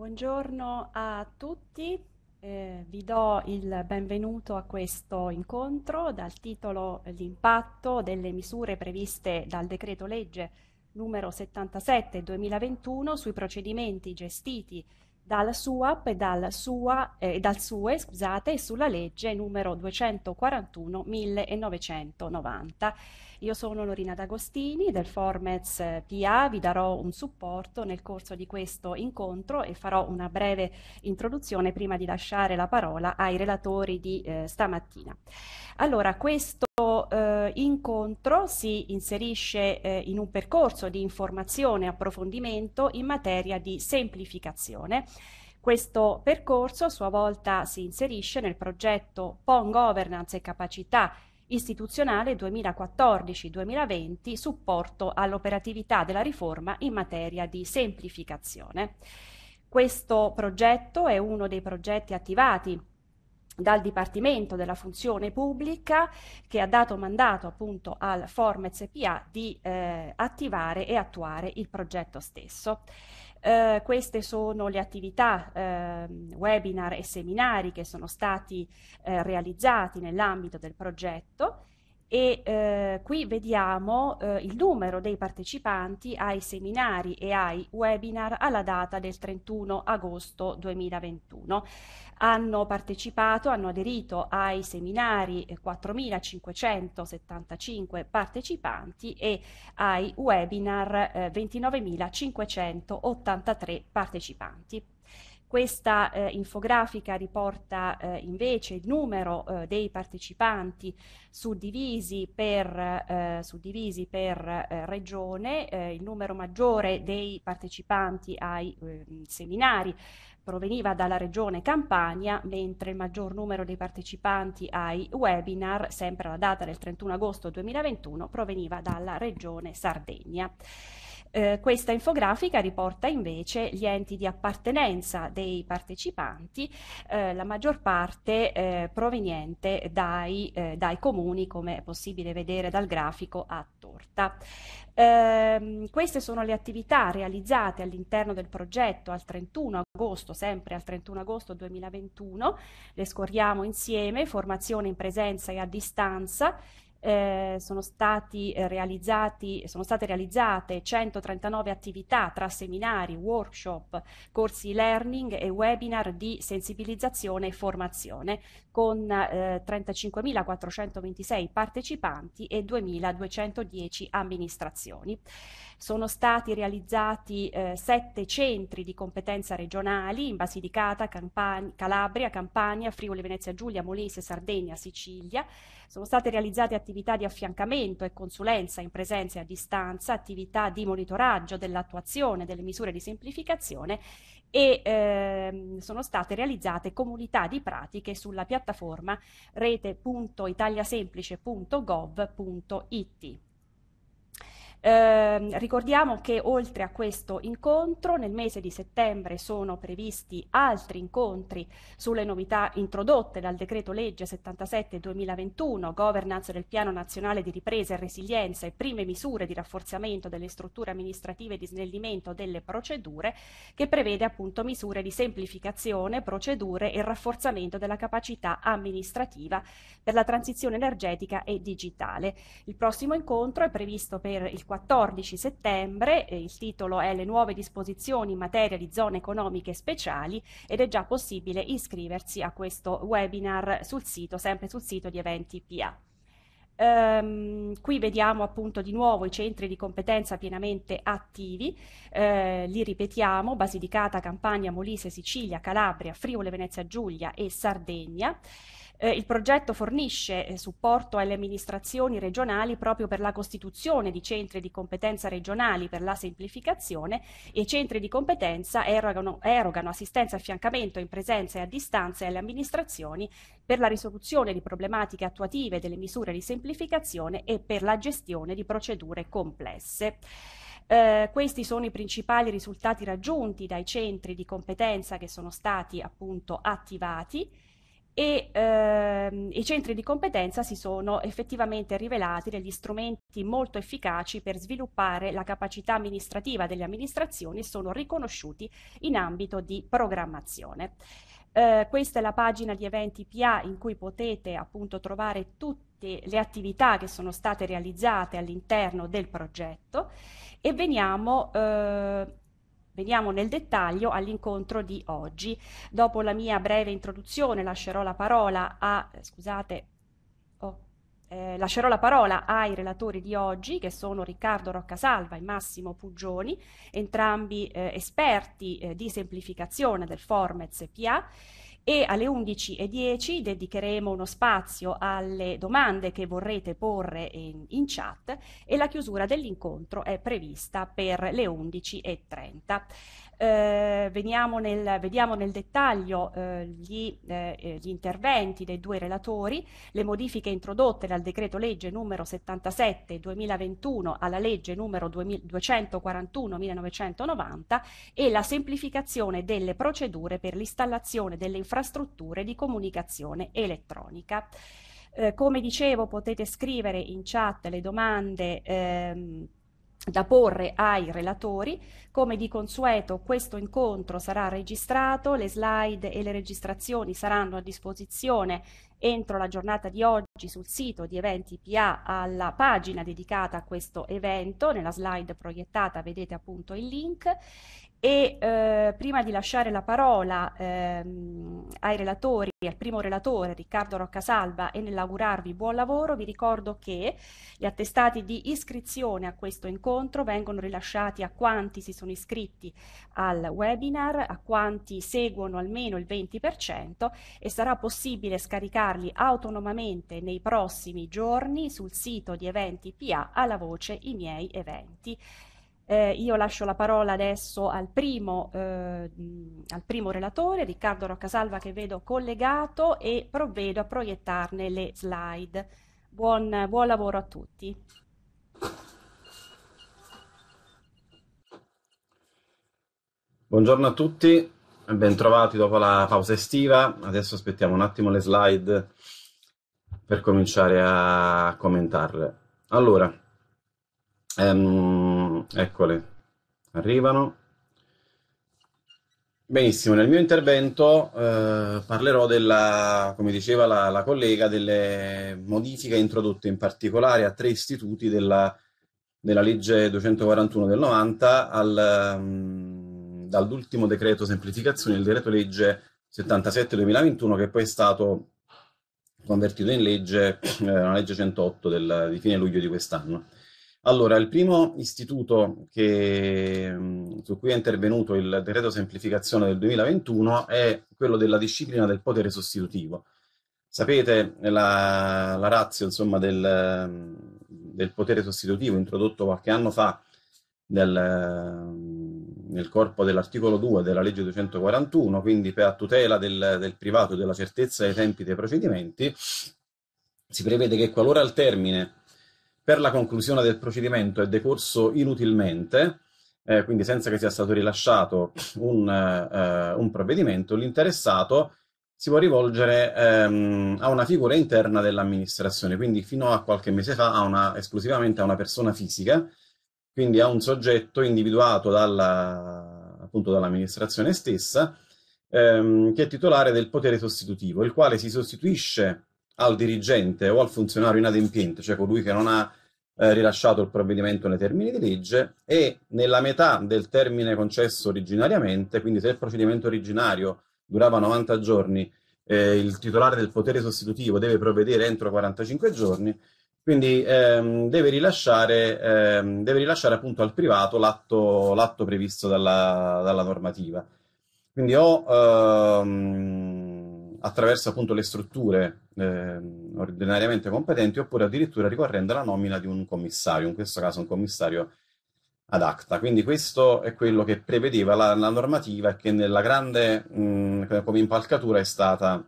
Buongiorno a tutti, eh, vi do il benvenuto a questo incontro dal titolo L'impatto delle misure previste dal decreto legge numero 77 2021 sui procedimenti gestiti dal SUAP e dal, SUA, eh, dal SUE scusate, sulla legge numero 241 1990 io sono Lorina D'Agostini del Formez PA, vi darò un supporto nel corso di questo incontro e farò una breve introduzione prima di lasciare la parola ai relatori di eh, stamattina. Allora, questo eh, incontro si inserisce eh, in un percorso di informazione e approfondimento in materia di semplificazione questo percorso a sua volta si inserisce nel progetto PON Governance e Capacità istituzionale 2014-2020 supporto all'operatività della riforma in materia di semplificazione. Questo progetto è uno dei progetti attivati dal Dipartimento della Funzione Pubblica che ha dato mandato appunto al Formez PA di eh, attivare e attuare il progetto stesso. Eh, queste sono le attività, eh, webinar e seminari che sono stati eh, realizzati nell'ambito del progetto e eh, qui vediamo eh, il numero dei partecipanti ai seminari e ai webinar alla data del 31 agosto 2021 hanno partecipato, hanno aderito ai seminari 4.575 eh, partecipanti e ai webinar eh, 29.583 partecipanti. Questa eh, infografica riporta eh, invece il numero eh, dei partecipanti suddivisi per, eh, suddivisi per eh, regione, il numero maggiore dei partecipanti ai ehm, seminari proveniva dalla regione Campania, mentre il maggior numero dei partecipanti ai webinar, sempre alla data del 31 agosto 2021, proveniva dalla regione Sardegna. Eh, questa infografica riporta invece gli enti di appartenenza dei partecipanti, eh, la maggior parte eh, proveniente dai, eh, dai, comuni, come è possibile vedere dal grafico a torta. Ehm, queste sono le attività realizzate all'interno del progetto al 31 agosto, sempre al 31 agosto 2021, le scorriamo insieme, formazione in presenza e a distanza, eh, sono, eh, sono, state realizzate 139 attività tra seminari, workshop, corsi learning e webinar di sensibilizzazione e formazione con eh, 35.426 partecipanti e 2.210 amministrazioni. Sono stati realizzati eh, sette centri di competenza regionali in Basilicata, Campan Calabria, Campania, Friuli, Venezia Giulia, Molise, Sardegna, Sicilia. Sono state realizzate attività attività di affiancamento e consulenza in presenza e a distanza, attività di monitoraggio dell'attuazione delle misure di semplificazione e ehm, sono state realizzate comunità di pratiche sulla piattaforma rete.italiasemplice.gov.it. Eh, ricordiamo che oltre a questo incontro nel mese di settembre sono previsti altri incontri sulle novità introdotte dal decreto legge 77-2021, governance del piano nazionale di ripresa e resilienza e prime misure di rafforzamento delle strutture amministrative e di snellimento delle procedure che prevede appunto misure di semplificazione, procedure e rafforzamento della capacità amministrativa per la transizione energetica e digitale. Il prossimo incontro è previsto per il 14 settembre, eh, il titolo è Le nuove disposizioni in materia di zone economiche speciali ed è già possibile iscriversi a questo webinar sul sito, sempre sul sito di eventi PA. Um, ehm, qui vediamo appunto di nuovo i centri di competenza pienamente attivi, eh, li ripetiamo, Basilicata, Campania, Molise, Sicilia, Calabria, Friuli, Venezia Giulia e Sardegna. Eh, il progetto fornisce eh, supporto alle amministrazioni regionali proprio per la costituzione di centri di competenza regionali per la semplificazione e i centri di competenza erogano, erogano assistenza e affiancamento in presenza e a distanza alle amministrazioni per la risoluzione di problematiche attuative delle misure di semplificazione e per la gestione di procedure complesse. Eh, questi sono i principali risultati raggiunti dai centri di competenza che sono stati appunto attivati e ehm, i centri di competenza si sono effettivamente rivelati degli strumenti molto efficaci per sviluppare la capacità amministrativa delle amministrazioni e sono riconosciuti in ambito di programmazione. Eh, questa è la pagina di eventi PA in cui potete appunto trovare tutte le attività che sono state realizzate all'interno del progetto e veniamo eh, Veniamo nel dettaglio all'incontro di oggi. Dopo la mia breve introduzione lascerò la parola a, eh, scusate, oh, eh, lascerò la parola ai relatori di oggi che sono Riccardo Roccasalva e Massimo Puggioni, entrambi eh, esperti eh, di semplificazione del Formez PA e alle 11.10 dedicheremo uno spazio alle domande che vorrete porre in, in chat e la chiusura dell'incontro è prevista per le 11.30. Eh, nel, vediamo nel dettaglio eh, gli, eh, eh, gli, interventi dei due relatori, le modifiche introdotte dal decreto legge numero 77 2021 alla legge numero 241 1990 e la semplificazione delle procedure per l'installazione delle infrastrutture infrastrutture di comunicazione elettronica. Eh, come dicevo, potete scrivere in chat le domande ehm, da porre ai relatori. Come di consueto questo incontro sarà registrato, le slide e le registrazioni saranno a disposizione entro la giornata di oggi sul sito di Eventi PA alla pagina dedicata a questo evento, nella slide proiettata vedete appunto il link e eh, prima di lasciare la parola ehm, ai relatori, al primo relatore Riccardo Roccasalva e nell'augurarvi buon lavoro, vi ricordo che gli attestati di iscrizione a questo incontro vengono rilasciati a quanti si sono iscritti al webinar, a quanti seguono almeno il 20% e sarà possibile scaricarli autonomamente nei prossimi giorni sul sito di Eventi PA alla voce I miei eventi. Eh, io lascio la parola adesso al primo, eh, al primo relatore, Riccardo Roccasalva, che vedo collegato e provvedo a proiettarne le slide. Buon, buon lavoro a tutti. Buongiorno a tutti, bentrovati dopo la pausa estiva. Adesso aspettiamo un attimo le slide per cominciare a commentarle. Allora, Ehm, eccole, arrivano. Benissimo, nel mio intervento eh, parlerò della, come diceva la, la, collega, delle modifiche introdotte in particolare a tre istituti della, della legge 241 del 90 al, um, dall'ultimo decreto semplificazione, il decreto legge 77-2021 che poi è stato convertito in legge, eh, una legge 108 del, di fine luglio di quest'anno. Allora, il primo istituto che, mm, su cui è intervenuto il decreto semplificazione del 2021 è quello della disciplina del potere sostitutivo. Sapete la, la razio insomma, del, mm, del, potere sostitutivo introdotto qualche anno fa nel, mm, nel corpo dell'articolo 2 della legge 241, quindi per a tutela del, del privato e della certezza dei tempi dei procedimenti, si prevede che qualora al termine per la conclusione del procedimento è decorso inutilmente, eh, quindi senza che sia stato rilasciato un, eh, un provvedimento, l'interessato si può rivolgere ehm, a una figura interna dell'amministrazione, quindi fino a qualche mese fa a una, esclusivamente a una persona fisica, quindi a un soggetto individuato dall'amministrazione stessa, ehm, che è titolare del potere sostitutivo, il quale si sostituisce al dirigente o al funzionario inadempiente, cioè colui che non ha eh, rilasciato il provvedimento nei termini di legge e nella metà del termine concesso originariamente, quindi se il procedimento originario durava 90 giorni, eh, il titolare del potere sostitutivo deve provvedere entro 45 giorni, quindi ehm, deve, rilasciare, ehm, deve, rilasciare, appunto al privato l'atto, previsto dalla, dalla, normativa. Quindi ho ehm, attraverso appunto le strutture eh, ordinariamente competenti oppure addirittura ricorrendo alla nomina di un commissario, in questo caso un commissario ad acta. Quindi questo è quello che prevedeva la, la normativa e che nella grande mh, mm, come impalcatura è stata,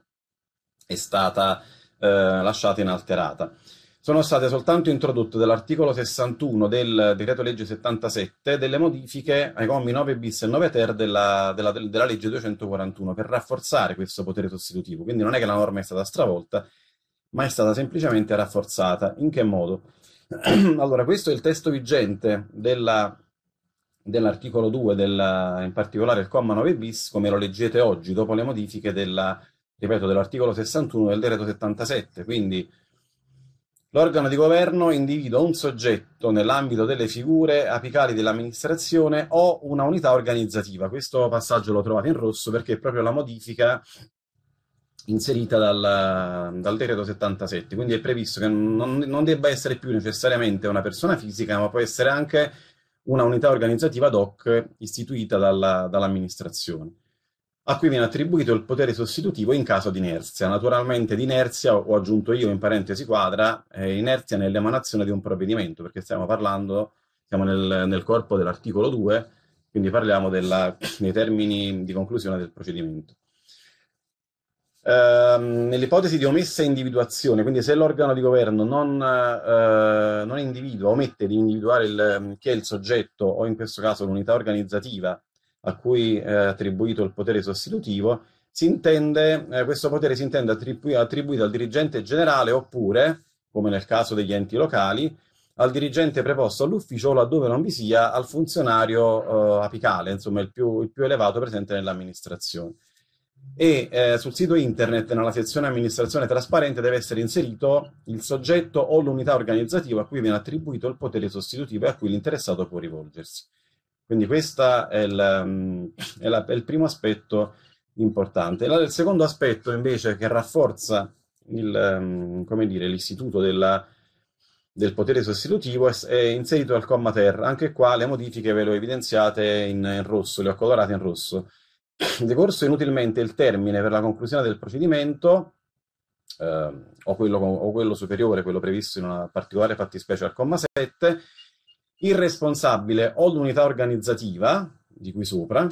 è stata eh, lasciata inalterata sono state soltanto introdotte dall'articolo 61 del decreto legge 77 delle modifiche ai commi 9 bis e 9 ter della, della, della legge 241 per rafforzare questo potere sostitutivo. Quindi non è che la norma è stata stravolta, ma è stata semplicemente rafforzata. In che modo? allora, questo è il testo vigente della dell'articolo 2, della, in particolare il comma 9 bis, come lo leggete oggi, dopo le modifiche della, ripeto, dell'articolo 61 del decreto 77. Quindi L'organo di governo individua un soggetto nell'ambito delle figure apicali dell'amministrazione o una unità organizzativa. Questo passaggio lo trovate in rosso perché è proprio la modifica inserita dal, dal decreto 77. Quindi è previsto che non, non debba essere più necessariamente una persona fisica, ma può essere anche una unità organizzativa ad hoc istituita dalla, dall'amministrazione a cui viene attribuito il potere sostitutivo in caso di inerzia. Naturalmente di inerzia, ho aggiunto io in parentesi quadra, eh, inerzia nell'emanazione di un provvedimento, perché stiamo parlando, siamo nel, nel corpo dell'articolo 2, quindi parliamo della, nei termini di conclusione del procedimento. Eh, nell'ipotesi di omessa individuazione, quindi se l'organo di governo non, eh, non individua, omette di individuare il, chi è il soggetto o in questo caso l'unità organizzativa a cui eh, è attribuito il potere sostitutivo, si intende, eh, questo potere si intende attribu- attribuito al dirigente generale oppure, come nel caso degli enti locali, al dirigente preposto all'ufficio o laddove non vi sia al funzionario eh, apicale, insomma il più, il più, elevato presente nell'amministrazione. E eh, sul sito internet, nella sezione amministrazione trasparente, deve essere inserito il soggetto o l'unità organizzativa a cui viene attribuito il potere sostitutivo e a cui l'interessato può rivolgersi. Quindi questo è, il, mm, è la, è il primo aspetto importante. Il secondo aspetto invece che rafforza il, mm, dire, l'istituto della, del potere sostitutivo è, è, inserito al comma ter. Anche qua le modifiche ve le ho evidenziate in, in rosso, le ho colorate in rosso. Decorso inutilmente il termine per la conclusione del procedimento eh, o, quello, o quello superiore, quello previsto in una particolare fattispecie al comma 7, il responsabile o l'unità organizzativa, di qui sopra,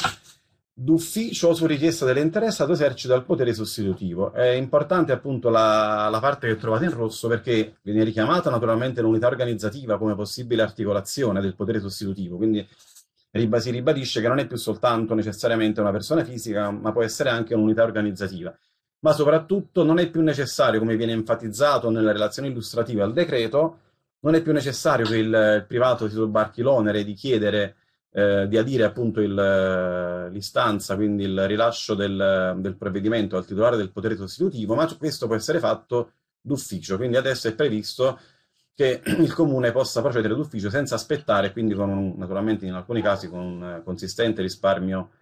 d'ufficio o su richiesta dell'interessato esercita il potere sostitutivo. È importante appunto la, la, parte che trovate in rosso perché viene richiamata naturalmente l'unità organizzativa come possibile articolazione del potere sostitutivo, quindi si ribadisce che non è più soltanto necessariamente una persona fisica, ma può essere anche un'unità organizzativa. Ma soprattutto non è più necessario, come viene enfatizzato nella relazione illustrativa al decreto, non è più necessario che il privato si sobbarchi l'onere di chiedere, eh, di adire appunto il, eh, l'istanza, quindi il rilascio del, del provvedimento al titolare del potere sostitutivo, ma questo può essere fatto d'ufficio. Quindi adesso è previsto che il comune possa procedere d'ufficio senza aspettare, quindi con un, naturalmente in alcuni casi con un consistente risparmio,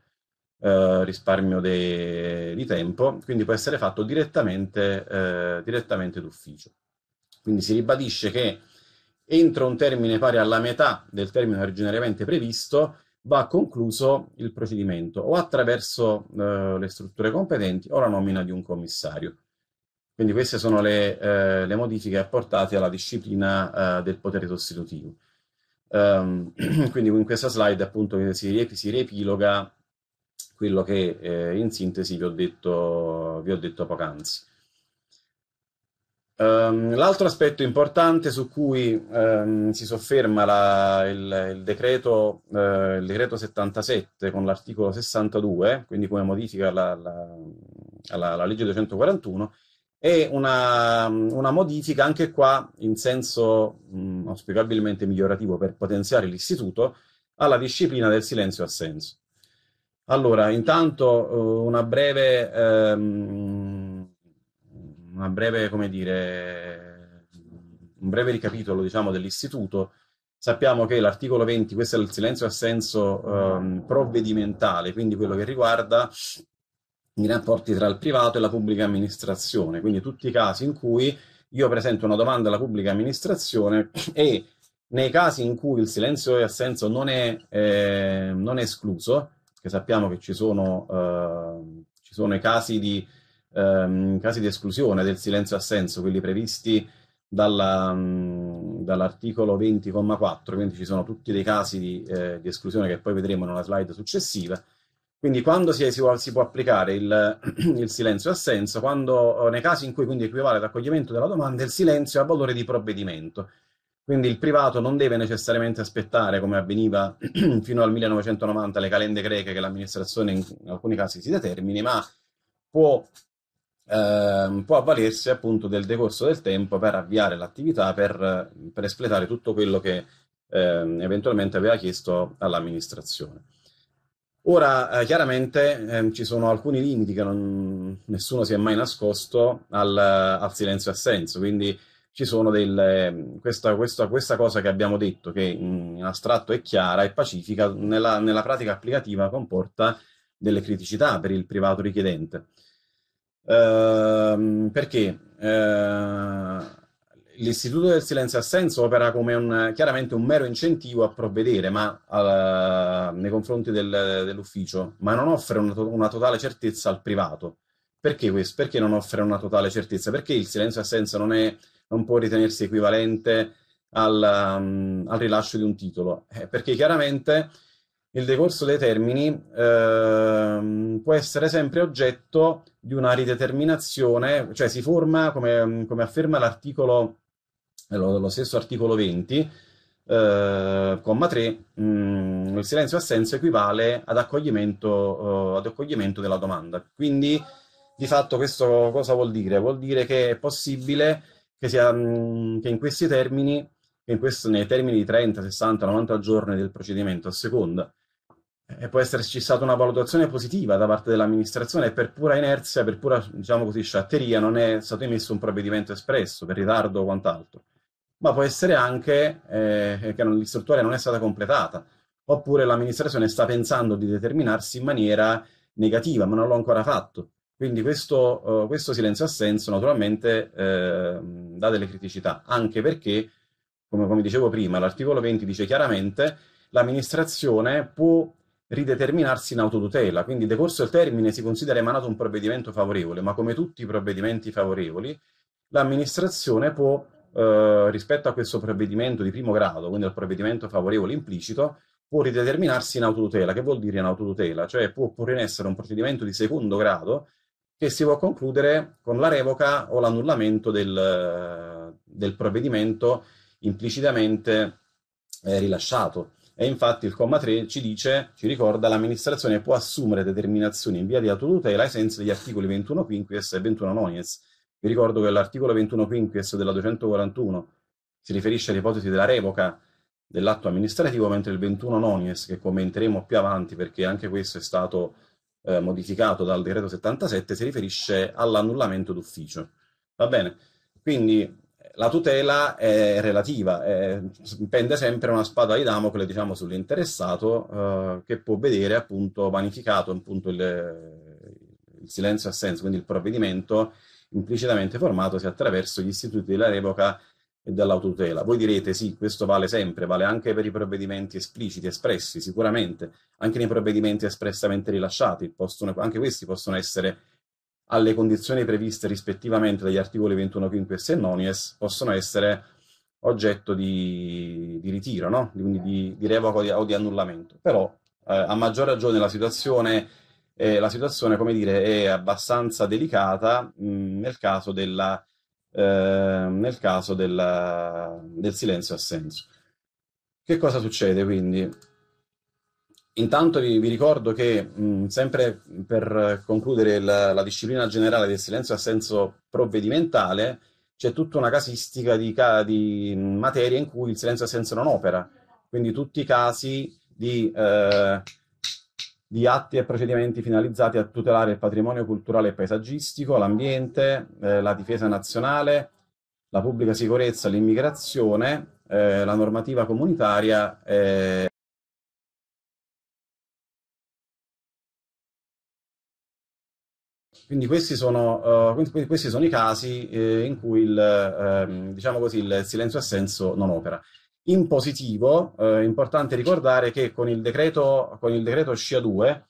eh, risparmio de, di tempo, quindi può essere fatto direttamente, eh, direttamente d'ufficio. Quindi si ribadisce che entro un termine pari alla metà del termine originariamente previsto, va concluso il procedimento o attraverso eh, le strutture competenti o la nomina di un commissario. Quindi queste sono le, eh, le modifiche apportate alla disciplina eh, del potere sostitutivo. Um, quindi in questa slide appunto si, si riepiloga quello che eh, in sintesi vi ho detto, vi ho detto poc'anzi. Um, l'altro aspetto importante su cui um, si sofferma la, il, il, decreto, uh, il, decreto, 77 con l'articolo 62, quindi come modifica la, la, la legge 241, è una, una, modifica anche qua in senso mh, mm, auspicabilmente migliorativo per potenziare l'istituto alla disciplina del silenzio assenso. Allora, intanto uh, una breve... Um, una breve, come dire, un breve ricapitolo diciamo, dell'istituto, sappiamo che l'articolo 20, questo è il silenzio assenso um, provvedimentale, quindi quello che riguarda i rapporti tra il privato e la pubblica amministrazione, quindi tutti i casi in cui io presento una domanda alla pubblica amministrazione e nei casi in cui il silenzio e assenso non è, eh, non è escluso, che sappiamo che ci sono, eh, ci sono i casi di ehm, casi di esclusione del silenzio assenso, quelli previsti dalla, mh, dall'articolo 20,4, quindi ci sono tutti dei casi di, eh, di, esclusione che poi vedremo nella slide successiva. Quindi quando si, si, può, si può, applicare il, il silenzio assenso, quando, eh, nei casi in cui quindi equivale l'accoglimento della domanda, il silenzio ha valore di provvedimento. Quindi il privato non deve necessariamente aspettare, come avveniva fino al 1990, le calende greche che l'amministrazione in alcuni casi si determini, ma può eh, può avvalersi appunto del decorso del tempo per avviare l'attività, per, per espletare tutto quello che eh, eventualmente aveva chiesto all'amministrazione. Ora, eh, chiaramente ehm, ci sono alcuni limiti che non, nessuno si è mai nascosto al, al silenzio assenso, quindi ci sono delle, questa, questa, questa, cosa che abbiamo detto, che in astratto è chiara e pacifica, nella, nella pratica applicativa comporta delle criticità per il privato richiedente. Ehm, perché uh, l'istituto del silenzio assenso opera come un, chiaramente un mero incentivo a provvedere ma, uh, nei confronti del, dell'ufficio, ma non offre una, to una, totale certezza al privato. Perché questo? Perché non offre una totale certezza? Perché il silenzio assenso non, è, non può ritenersi equivalente al, um, al rilascio di un titolo? Eh, perché chiaramente il decorso dei termini eh, può essere sempre oggetto di una rideterminazione, cioè si forma, come, come afferma l'articolo, lo, lo, stesso articolo 20, eh, comma 3, mh, mm, il silenzio assenso equivale ad accoglimento, eh, ad accoglimento della domanda. Quindi di fatto questo cosa vuol dire? Vuol dire che è possibile che, sia, mh, mm, che in questi termini in questo, nei termini di 30, 60, 90 giorni del procedimento a seconda eh, può esserci stata una valutazione positiva da parte dell'amministrazione e per pura inerzia, per pura diciamo così, sciatteria non è stato emesso un provvedimento espresso per ritardo o quant'altro. Ma può essere anche eh, che l'istruttoria non è stata completata, oppure l'amministrazione sta pensando di determinarsi in maniera negativa, ma non l'ho ancora fatto. Quindi questo, uh, questo silenzio-assenso naturalmente eh, dà delle criticità, anche perché, come, come dicevo prima, l'articolo 20 dice chiaramente l'amministrazione può rideterminarsi in autotutela. Quindi decorso il termine si considera emanato un provvedimento favorevole, ma come tutti i provvedimenti favorevoli, l'amministrazione può, eh, rispetto a questo provvedimento di primo grado, quindi al provvedimento favorevole implicito, può rideterminarsi in autotutela. Che vuol dire in autotutela? Cioè può porre in essere un procedimento di secondo grado che si può concludere con la revoca o l'annullamento del, del provvedimento implicitamente eh, rilasciato. E infatti il comma 3 ci dice, ci ricorda, l'amministrazione può assumere determinazioni in via di autotutela ai sensi degli articoli 21 quinquies e 21 nonies. Vi ricordo che l'articolo 21 quinquies della 241 si riferisce all'ipotesi della revoca dell'atto amministrativo, mentre il 21 nonies, che commenteremo più avanti perché anche questo è stato eh, modificato dal decreto 77, si riferisce all'annullamento d'ufficio. Va bene? Quindi la tutela è relativa, è, pende sempre una spada di Damocle diciamo, sull'interessato eh, che può vedere appunto vanificato appunto, il, il silenzio assenso, quindi il provvedimento implicitamente formatosi attraverso gli istituti della revoca e dell'autotela. Voi direte sì, questo vale sempre, vale anche per i provvedimenti espliciti, espressi sicuramente, anche nei provvedimenti espressamente rilasciati, possono, anche questi possono essere alle condizioni previste rispettivamente dagli articoli 21 quinques e nonies possono essere oggetto di, di ritiro, no? quindi di, di revoca o di, o di annullamento. Però eh, a maggior ragione la situazione, eh, la situazione come dire, è abbastanza delicata mh, mm, nel caso, della, eh, nel caso della, del silenzio assenso. Che cosa succede quindi? Intanto vi, vi ricordo che, mh, sempre per concludere la, la, disciplina generale del silenzio a senso provvedimentale, c'è tutta una casistica di, di materie in cui il silenzio a senso non opera, quindi tutti i casi di, eh, di, atti e procedimenti finalizzati a tutelare il patrimonio culturale e paesaggistico, l'ambiente, eh, la difesa nazionale, la pubblica sicurezza, l'immigrazione, eh, la normativa comunitaria. Eh, Quindi questi sono, uh, questi sono, i casi eh, in cui il, ehm, diciamo così, il silenzio assenso non opera. In positivo, eh, è importante ricordare che con il decreto, con il decreto SCIA 2,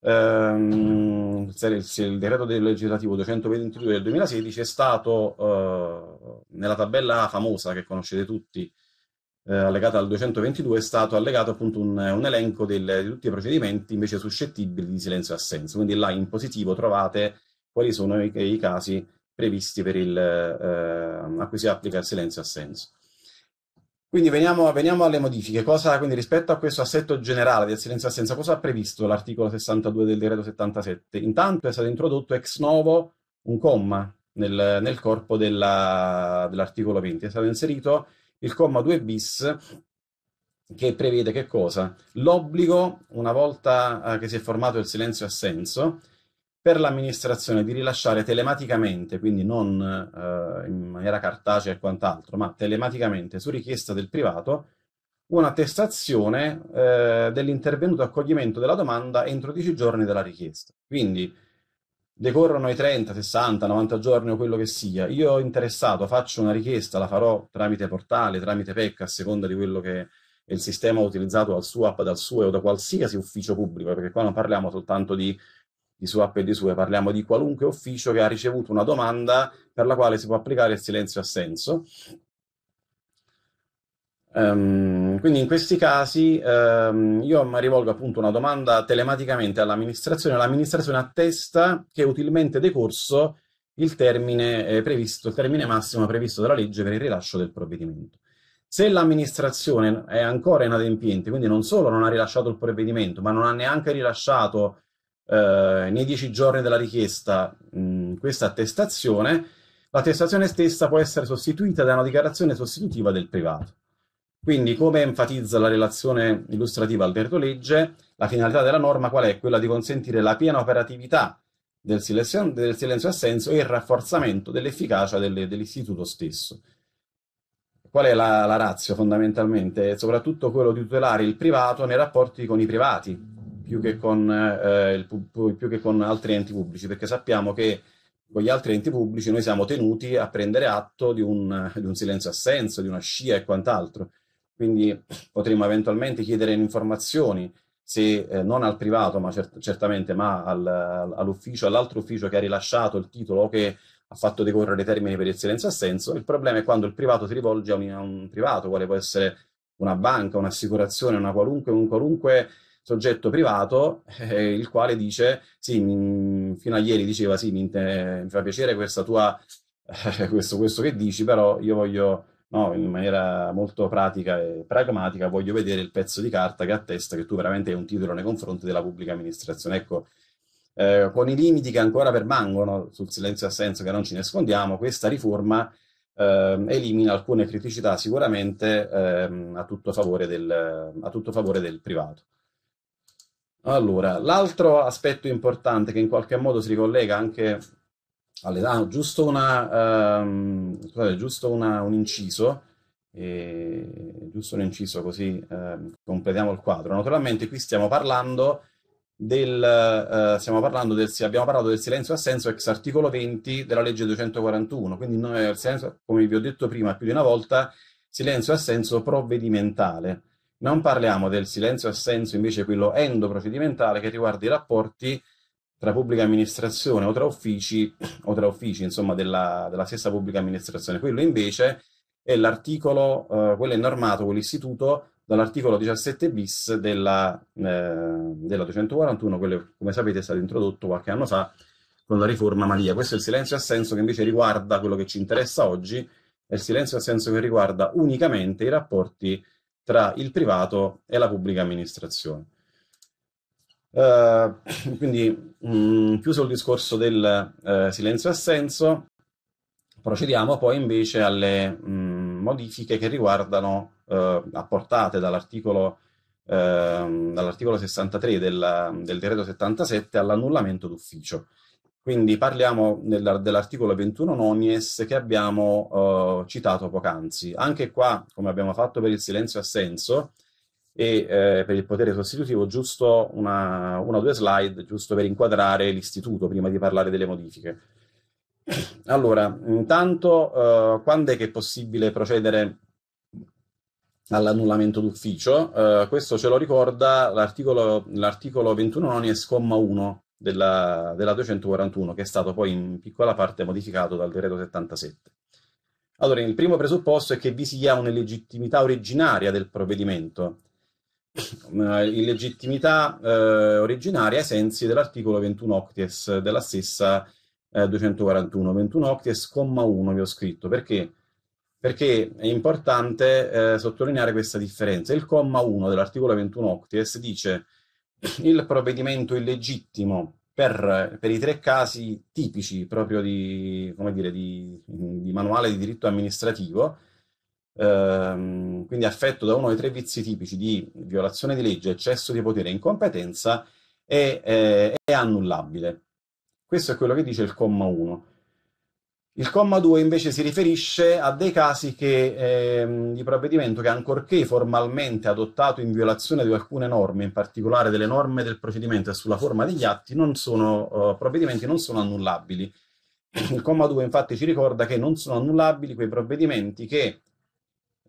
ehm, il, il, decreto del legislativo 222 del 2016 è stato, eh, nella tabella A famosa che conoscete tutti, eh, allegato al 222 è stato allegato appunto un, un elenco del, di tutti i procedimenti invece suscettibili di silenzio assenso. Quindi là in positivo trovate quali sono i, i casi previsti per il, eh, a cui si applica il silenzio assenso. Quindi veniamo, veniamo alle modifiche. Cosa, quindi rispetto a questo assetto generale del silenzio assenso, cosa ha previsto l'articolo 62 del decreto 77? Intanto è stato introdotto ex novo un comma nel, nel corpo dell'articolo 20. È stato inserito il comma 2 bis che prevede che cosa? L'obbligo, una volta eh, che si è formato il silenzio assenso, per l'amministrazione di rilasciare telematicamente, quindi non eh, in maniera cartacea e quant'altro, ma telematicamente su richiesta del privato, un'attestazione eh, dell'intervenuto accoglimento della domanda entro 10 giorni dalla richiesta. Quindi decorrono i 30, 60, 90 giorni o quello che sia, io interessato faccio una richiesta, la farò tramite portale, tramite PEC, a seconda di quello che è il sistema utilizzato dal SUAP, dal SUE o da qualsiasi ufficio pubblico, eh, perché qua non parliamo soltanto di, di SUAP e di SUE, parliamo di qualunque ufficio che ha ricevuto una domanda per la quale si può applicare il silenzio assenso Um, quindi in questi casi um, io mi rivolgo appunto una domanda telematicamente all'amministrazione, l'amministrazione attesta che è utilmente decorso il termine, eh, previsto, il termine massimo previsto dalla legge per il rilascio del provvedimento. Se l'amministrazione è ancora inadempiente, quindi non solo non ha rilasciato il provvedimento, ma non ha neanche rilasciato eh, nei dieci giorni della richiesta mh, questa attestazione, l'attestazione stessa può essere sostituita da una dichiarazione sostitutiva del privato. Quindi, come enfatizza la relazione illustrativa al decreto legge, la finalità della norma qual è? Quella di consentire la piena operatività del silenzio, del silenzio assenso e il rafforzamento dell'efficacia dell'istituto stesso. Qual è la, la razio fondamentalmente? È soprattutto quello di tutelare il privato nei rapporti con i privati, più che con, eh, il, più che con altri enti pubblici, perché sappiamo che con gli altri enti pubblici noi siamo tenuti a prendere atto di un, di un silenzio assenso, di una scia e quant'altro quindi potremmo eventualmente chiedere informazioni, se eh, non al privato, ma cert certamente ma al, all'ufficio, all'altro ufficio che ha rilasciato il titolo o che ha fatto decorrere i termini per il silenzio assenso. Il problema è quando il privato si rivolge a un, a un privato, quale può essere una banca, un'assicurazione, una qualunque, un qualunque soggetto privato, eh, il quale dice, sì, mi, fino a ieri diceva, sì, mi, mi fa piacere questa tua, eh, questo, questo che dici, però io voglio no? in maniera molto pratica e pragmatica, voglio vedere il pezzo di carta che attesta che tu veramente hai un titolo nei confronti della pubblica amministrazione. Ecco, eh, con i limiti che ancora permangono sul silenzio assenso che non ci nascondiamo, questa riforma eh, elimina alcune criticità sicuramente eh, a, tutto del, a, tutto favore del, privato. Allora, l'altro aspetto importante che in qualche modo si ricollega anche alle, ah, giusto, una, um, scusate, giusto una, un inciso, e, giusto un inciso così uh, completiamo il quadro. Naturalmente qui stiamo parlando del, uh, stiamo parlando del, abbiamo parlato del silenzio assenso ex articolo 20 della legge 241, quindi noi, silenzio, come vi ho detto prima più di una volta, silenzio assenso provvedimentale. Non parliamo del silenzio assenso invece quello endoprocedimentale che riguarda i rapporti tra pubblica amministrazione o tra uffici, o tra uffici insomma, della, della stessa pubblica amministrazione. Quello invece è l'articolo, eh, quello è normato, quell'istituto, dall'articolo 17 bis della, eh, della 241, quello come sapete è stato introdotto qualche anno fa con la riforma Malia. Questo è il silenzio assenso che invece riguarda quello che ci interessa oggi, è il silenzio assenso che riguarda unicamente i rapporti tra il privato e la pubblica amministrazione. Uh, quindi mh, mm, chiuso il discorso del uh, silenzio assenso, procediamo poi invece alle mh, mm, modifiche che riguardano uh, apportate dall'articolo, ehm, dall'articolo 63 della, del decreto 77 all'annullamento d'ufficio. Quindi parliamo dell'articolo 21 nonies che abbiamo citato poc'anzi. Anche qua, come abbiamo fatto per il silenzio assenso, e eh, per il potere sostitutivo giusto una, una o due slide, giusto per inquadrare l'istituto prima di parlare delle modifiche. Allora, intanto, eh, quando è che è possibile procedere all'annullamento d'ufficio? Eh, questo ce lo ricorda l'articolo, 21 nonies, comma 1 della, della 241, che è stato poi in piccola parte modificato dal decreto 77. Allora, il primo presupposto è che vi sia un'illegittimità originaria del provvedimento, illegittimità eh, originaria ai sensi dell'articolo 21 octies della stessa eh, 241. 21 octies, comma 1 vi ho scritto, perché? Perché è importante eh, sottolineare questa differenza. Il comma 1 dell'articolo 21 octies dice il provvedimento illegittimo per, per, i tre casi tipici proprio di, dire, di, di manuale di diritto amministrativo, ehm, quindi affetto da uno dei tre vizi tipici di violazione di legge, eccesso di potere e incompetenza, è, è, è annullabile. Questo è quello che dice il comma 1. Il comma 2 invece si riferisce a dei casi che, ehm, di provvedimento che, ancorché formalmente adottato in violazione di alcune norme, in particolare delle norme del procedimento e sulla forma degli atti, non sono, eh, provvedimenti non sono annullabili. Il comma 2 infatti ci ricorda che non sono annullabili quei provvedimenti che,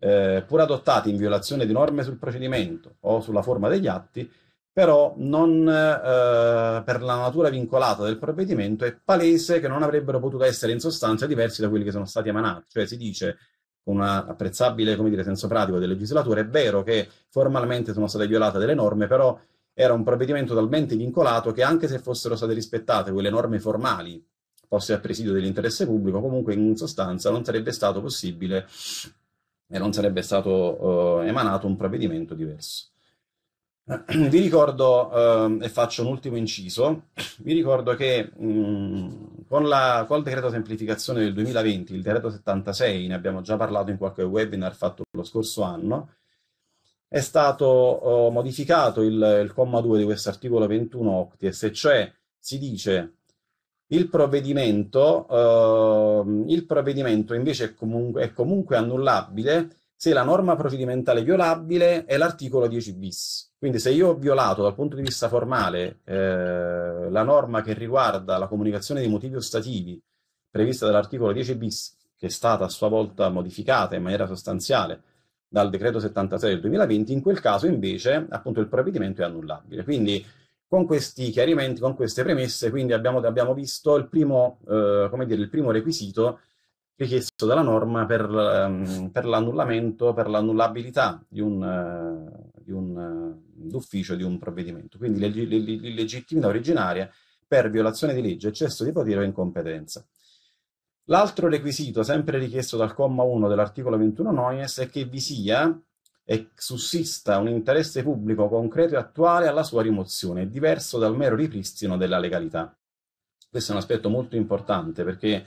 eh, pur adottati in violazione di norme sul procedimento o sulla forma degli atti, però non, eh, per la natura vincolata del provvedimento è palese che non avrebbero potuto essere in sostanza diversi da quelli che sono stati emanati. Cioè si dice con un apprezzabile dire, senso pratico del legislatore, è vero che formalmente sono state violate delle norme, però era un provvedimento talmente vincolato che anche se fossero state rispettate quelle norme formali, fosse a presidio dell'interesse pubblico, comunque in sostanza non sarebbe stato possibile e non sarebbe stato eh, emanato un provvedimento diverso. Vi ricordo, eh, e faccio un ultimo inciso, vi ricordo che mh, mm, con la, col decreto semplificazione del 2020, il decreto 76, ne abbiamo già parlato in qualche webinar fatto lo scorso anno, è stato oh, modificato il, il comma 2 di questo articolo 21 octies, e cioè si dice il provvedimento, eh, il provvedimento invece è comunque, è comunque annullabile se la norma procedimentale violabile è l'articolo 10 bis. Quindi se io ho violato dal punto di vista formale eh, la norma che riguarda la comunicazione dei motivi ostativi prevista dall'articolo 10 bis, che è stata a sua volta modificata in maniera sostanziale dal decreto 76 del 2020, in quel caso invece appunto il provvedimento è annullabile. Quindi con questi chiarimenti, con queste premesse, quindi abbiamo, abbiamo visto il primo, eh, come dire, il primo requisito richiesto dalla norma per, ehm, l'annullamento, per l'annullabilità di un, uh, di un, uh, di un provvedimento. Quindi l'illegittimità originaria per violazione di legge, eccesso di potere o incompetenza. L'altro requisito, sempre richiesto dal comma 1 dell'articolo 21 Noies, è che vi sia e sussista un interesse pubblico concreto e attuale alla sua rimozione, diverso dal mero ripristino della legalità. Questo è un aspetto molto importante perché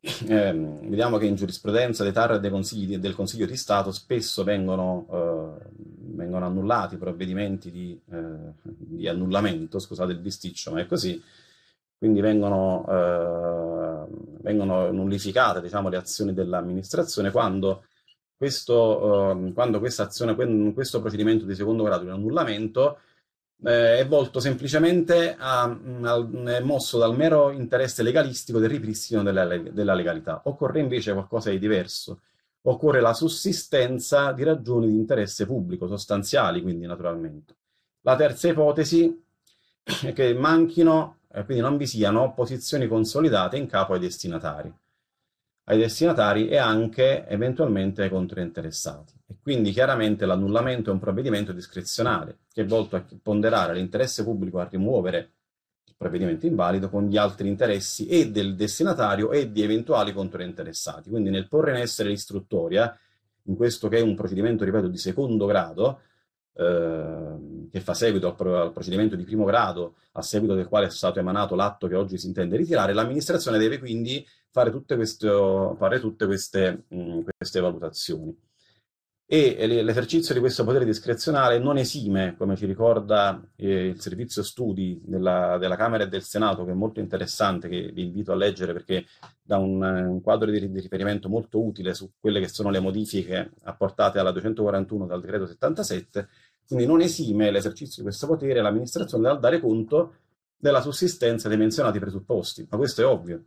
eh, vediamo che in giurisprudenza dei TAR e dei consigli, del Consiglio di Stato spesso vengono, eh, vengono annullati provvedimenti di, eh, di, annullamento, scusate il bisticcio, ma è così, quindi vengono, eh, vengono nullificate diciamo, le azioni dell'amministrazione quando questo, eh, quando questa azione, questo procedimento di secondo grado di annullamento eh, è volto semplicemente a, mm, a, è mosso dal mero interesse legalistico del ripristino della, della legalità. Occorre invece qualcosa di diverso. Occorre la sussistenza di ragioni di interesse pubblico, sostanziali quindi naturalmente. La terza ipotesi è che manchino, eh, quindi non vi siano posizioni consolidate in capo ai destinatari ai destinatari e anche eventualmente ai controinteressati. E quindi chiaramente l'annullamento è un provvedimento discrezionale che è volto a ponderare l'interesse pubblico a rimuovere il provvedimento invalido con gli altri interessi e del destinatario e di eventuali controinteressati. Quindi nel porre in essere l'istruttoria, in questo che è un procedimento, ripeto, di secondo grado, ehm, che fa seguito al, al procedimento di primo grado, a seguito del quale è stato emanato l'atto che oggi si intende ritirare, l'amministrazione deve quindi fare tutte, questo, fare tutte queste, mh, queste valutazioni. E l'esercizio di questo potere discrezionale non esime, come ci ricorda eh, il servizio studi della, della, Camera e del Senato, che è molto interessante, che vi invito a leggere perché dà un, un quadro di, di, riferimento molto utile su quelle che sono le modifiche apportate alla 241 dal decreto 77, quindi non esime l'esercizio di questo potere l'amministrazione dal dare conto della sussistenza dei menzionati presupposti, ma questo è ovvio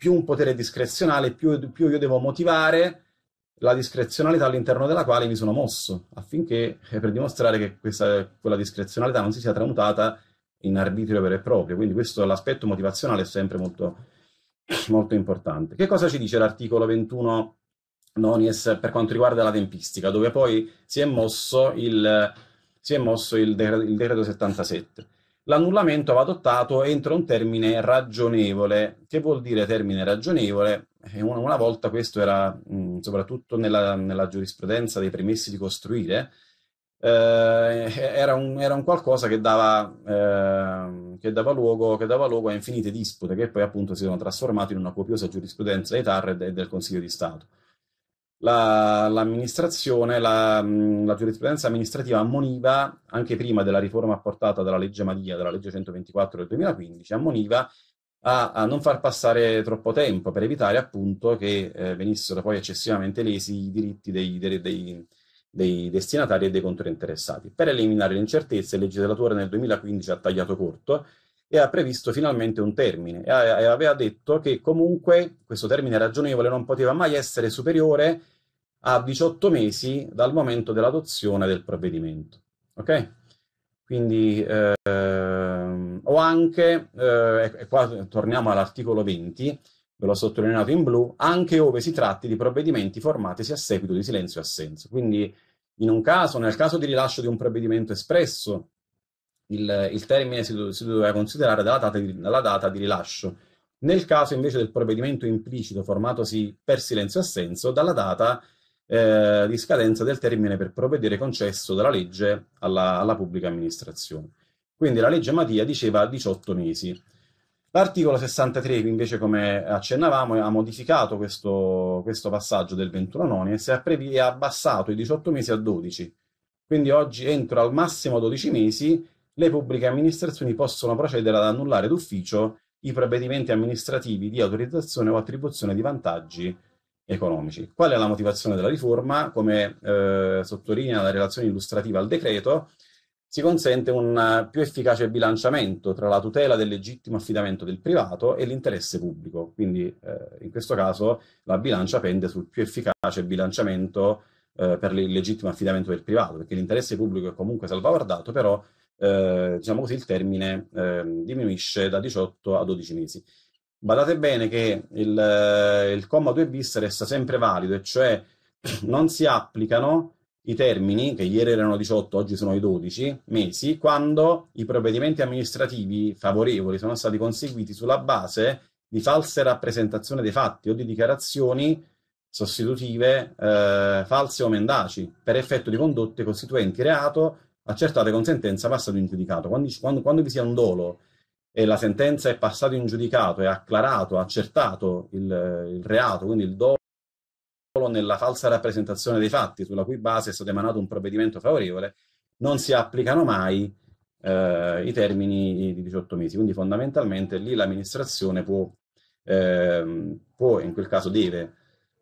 più un potere discrezionale, più, più io devo motivare la discrezionalità all'interno della quale mi sono mosso, affinché eh, per dimostrare che questa, quella discrezionalità non si sia tramutata in arbitrio vero e proprio. Quindi questo l'aspetto motivazionale è sempre molto, molto importante. Che cosa ci dice l'articolo 21 nonies per quanto riguarda la tempistica, dove poi si è mosso il, si è mosso il, decreto, il decreto 77? l'annullamento va adottato entro un termine ragionevole. Che vuol dire termine ragionevole? Eh, una, una volta questo era, mh, mm, soprattutto nella, nella, giurisprudenza dei premessi di costruire, eh, era, un, era, un, qualcosa che dava, eh, che, dava luogo, che dava, luogo, a infinite dispute che poi appunto si sono trasformate in una copiosa giurisprudenza dei TAR e del Consiglio di Stato la, l'amministrazione, la, la, giurisprudenza amministrativa ammoniva, anche prima della riforma apportata dalla legge Madia, dalla legge 124 del 2015, ammoniva a, a non far passare troppo tempo per evitare appunto che eh, venissero poi eccessivamente lesi i diritti dei, dei, dei, dei destinatari e dei controinteressati. Per eliminare le incertezze, il legislatore nel 2015 ha tagliato corto e ha previsto finalmente un termine e aveva detto che comunque questo termine ragionevole non poteva mai essere superiore a 18 mesi dal momento dell'adozione del provvedimento. Ok? Quindi, eh, o anche, eh, e qua torniamo all'articolo 20, ve l'ho sottolineato in blu, anche ove si tratti di provvedimenti formatisi a seguito di silenzio e assenso. Quindi, in un caso, nel caso di rilascio di un provvedimento espresso, il, il termine si, do, si, doveva considerare dalla data, di, dalla data di rilascio. Nel caso invece del provvedimento implicito formatosi per silenzio assenso, dalla data eh, di scadenza del termine per provvedere concesso dalla legge alla, alla pubblica amministrazione. Quindi la legge Mattia diceva 18 mesi. L'articolo 63, invece, come accennavamo, ha modificato questo, questo passaggio del 21 noni e ha, previ- abbassato i 18 mesi a 12. Quindi oggi entro al massimo 12 mesi le pubbliche amministrazioni possono procedere ad annullare d'ufficio i provvedimenti amministrativi di autorizzazione o attribuzione di vantaggi economici. Qual è la motivazione della riforma? Come eh, sottolinea la relazione illustrativa al decreto, si consente un più efficace bilanciamento tra la tutela del legittimo affidamento del privato e l'interesse pubblico. Quindi eh, in questo caso la bilancia pende sul più efficace bilanciamento eh, per il legittimo affidamento del privato, perché l'interesse pubblico è comunque salvaguardato, però eh, diciamo così, il termine eh, diminuisce da 18 a 12 mesi. Badate bene che il, eh, il comma 2 bis resta sempre valido, e cioè non si applicano i termini, che ieri erano 18, oggi sono i 12 mesi, quando i provvedimenti amministrativi favorevoli sono stati conseguiti sulla base di false rappresentazioni dei fatti o di dichiarazioni sostitutive eh, false o mendaci per effetto di condotte costituenti reato accertate con sentenza passata in giudicato. Quando, quando, quando, vi sia un dolo e la sentenza è passata in giudicato, è acclarato, accertato il, il reato, quindi il dolo nella falsa rappresentazione dei fatti, sulla cui base è stato emanato un provvedimento favorevole, non si applicano mai eh, i termini di 18 mesi. Quindi fondamentalmente lì l'amministrazione può, eh, può in quel caso deve,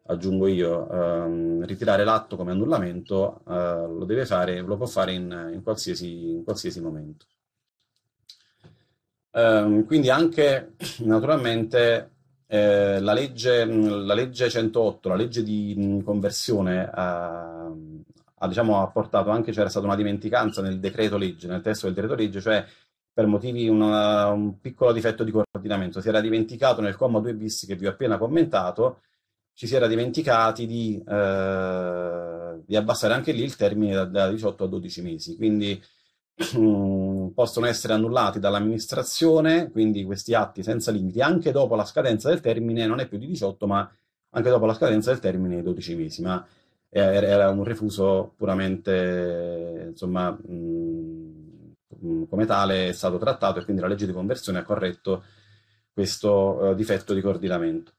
aggiungo io, ehm, ritirare l'atto come annullamento, eh, lo deve fare, lo può fare in, in, qualsiasi, in qualsiasi, momento. Ehm, quindi anche naturalmente eh, la, legge, la, legge, 108, la legge di mm, conversione, ha, ehm, ha, diciamo, ha portato anche, c'era stata una dimenticanza nel decreto legge, nel testo del decreto legge, cioè per motivi una, un piccolo difetto di coordinamento. Si era dimenticato nel comma 2 bis che vi ho appena commentato ci si era dimenticati di, eh, di abbassare anche lì il termine da, da 18 a 12 mesi. Quindi mm, possono essere annullati dall'amministrazione, quindi questi atti senza limiti, anche dopo la scadenza del termine, non è più di 18, ma anche dopo la scadenza del termine 12 mesi, ma eh, era un refuso puramente, insomma, mh, mm, mm, come tale è stato trattato e quindi la legge di conversione ha corretto questo uh, difetto di coordinamento.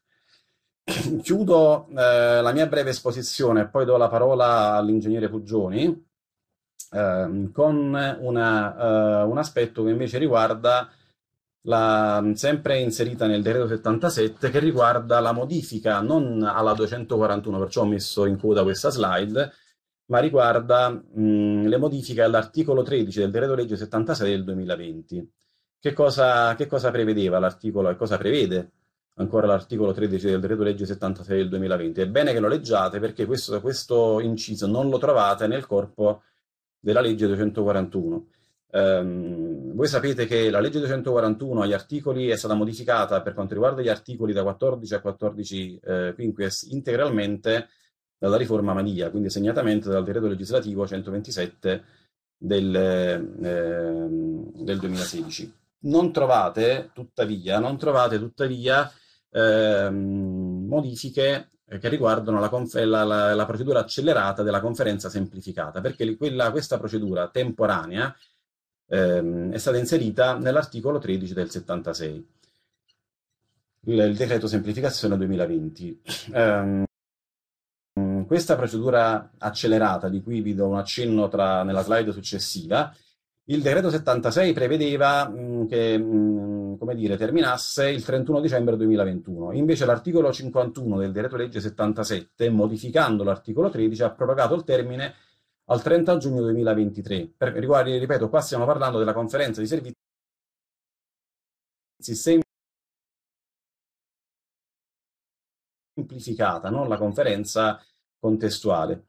chiudo eh, la mia breve esposizione e poi do la parola all'ingegnere Puggioni eh, con una, eh, un aspetto che invece riguarda la, sempre inserita nel decreto 77 che riguarda la modifica non alla 241 perciò ho messo in coda questa slide ma riguarda mh, le modifiche all'articolo 13 del decreto legge 76 del 2020 che cosa, che cosa prevedeva l'articolo e cosa prevede ancora l'articolo 13 del decreto legge 76 del 2020. È bene che lo leggiate perché questo, questo inciso non lo trovate nel corpo della legge 241. Um, ehm, voi sapete che la legge 241 agli articoli è stata modificata per quanto riguarda gli articoli da 14 a 14 eh, quinques integralmente dalla riforma Madia, quindi segnatamente dal decreto legislativo 127 del, eh, del 2016. Non trovate, tuttavia, non trovate tuttavia ehm, modifiche che riguardano la, la, la, la, procedura accelerata della conferenza semplificata, perché quella, questa procedura temporanea ehm, è stata inserita nell'articolo 13 del 76, il, il decreto semplificazione 2020. Ehm, questa procedura accelerata, di cui vi do un accenno tra, nella slide successiva, il decreto 76 prevedeva mh, che mh, come dire, terminasse il 31 dicembre 2021. Invece l'articolo 51 del decreto legge 77, modificando l'articolo 13, ha prorogato il termine al 30 giugno 2023. Per, riguardo, ripeto, qua stiamo parlando della conferenza di servizi semplificata, non la conferenza contestuale.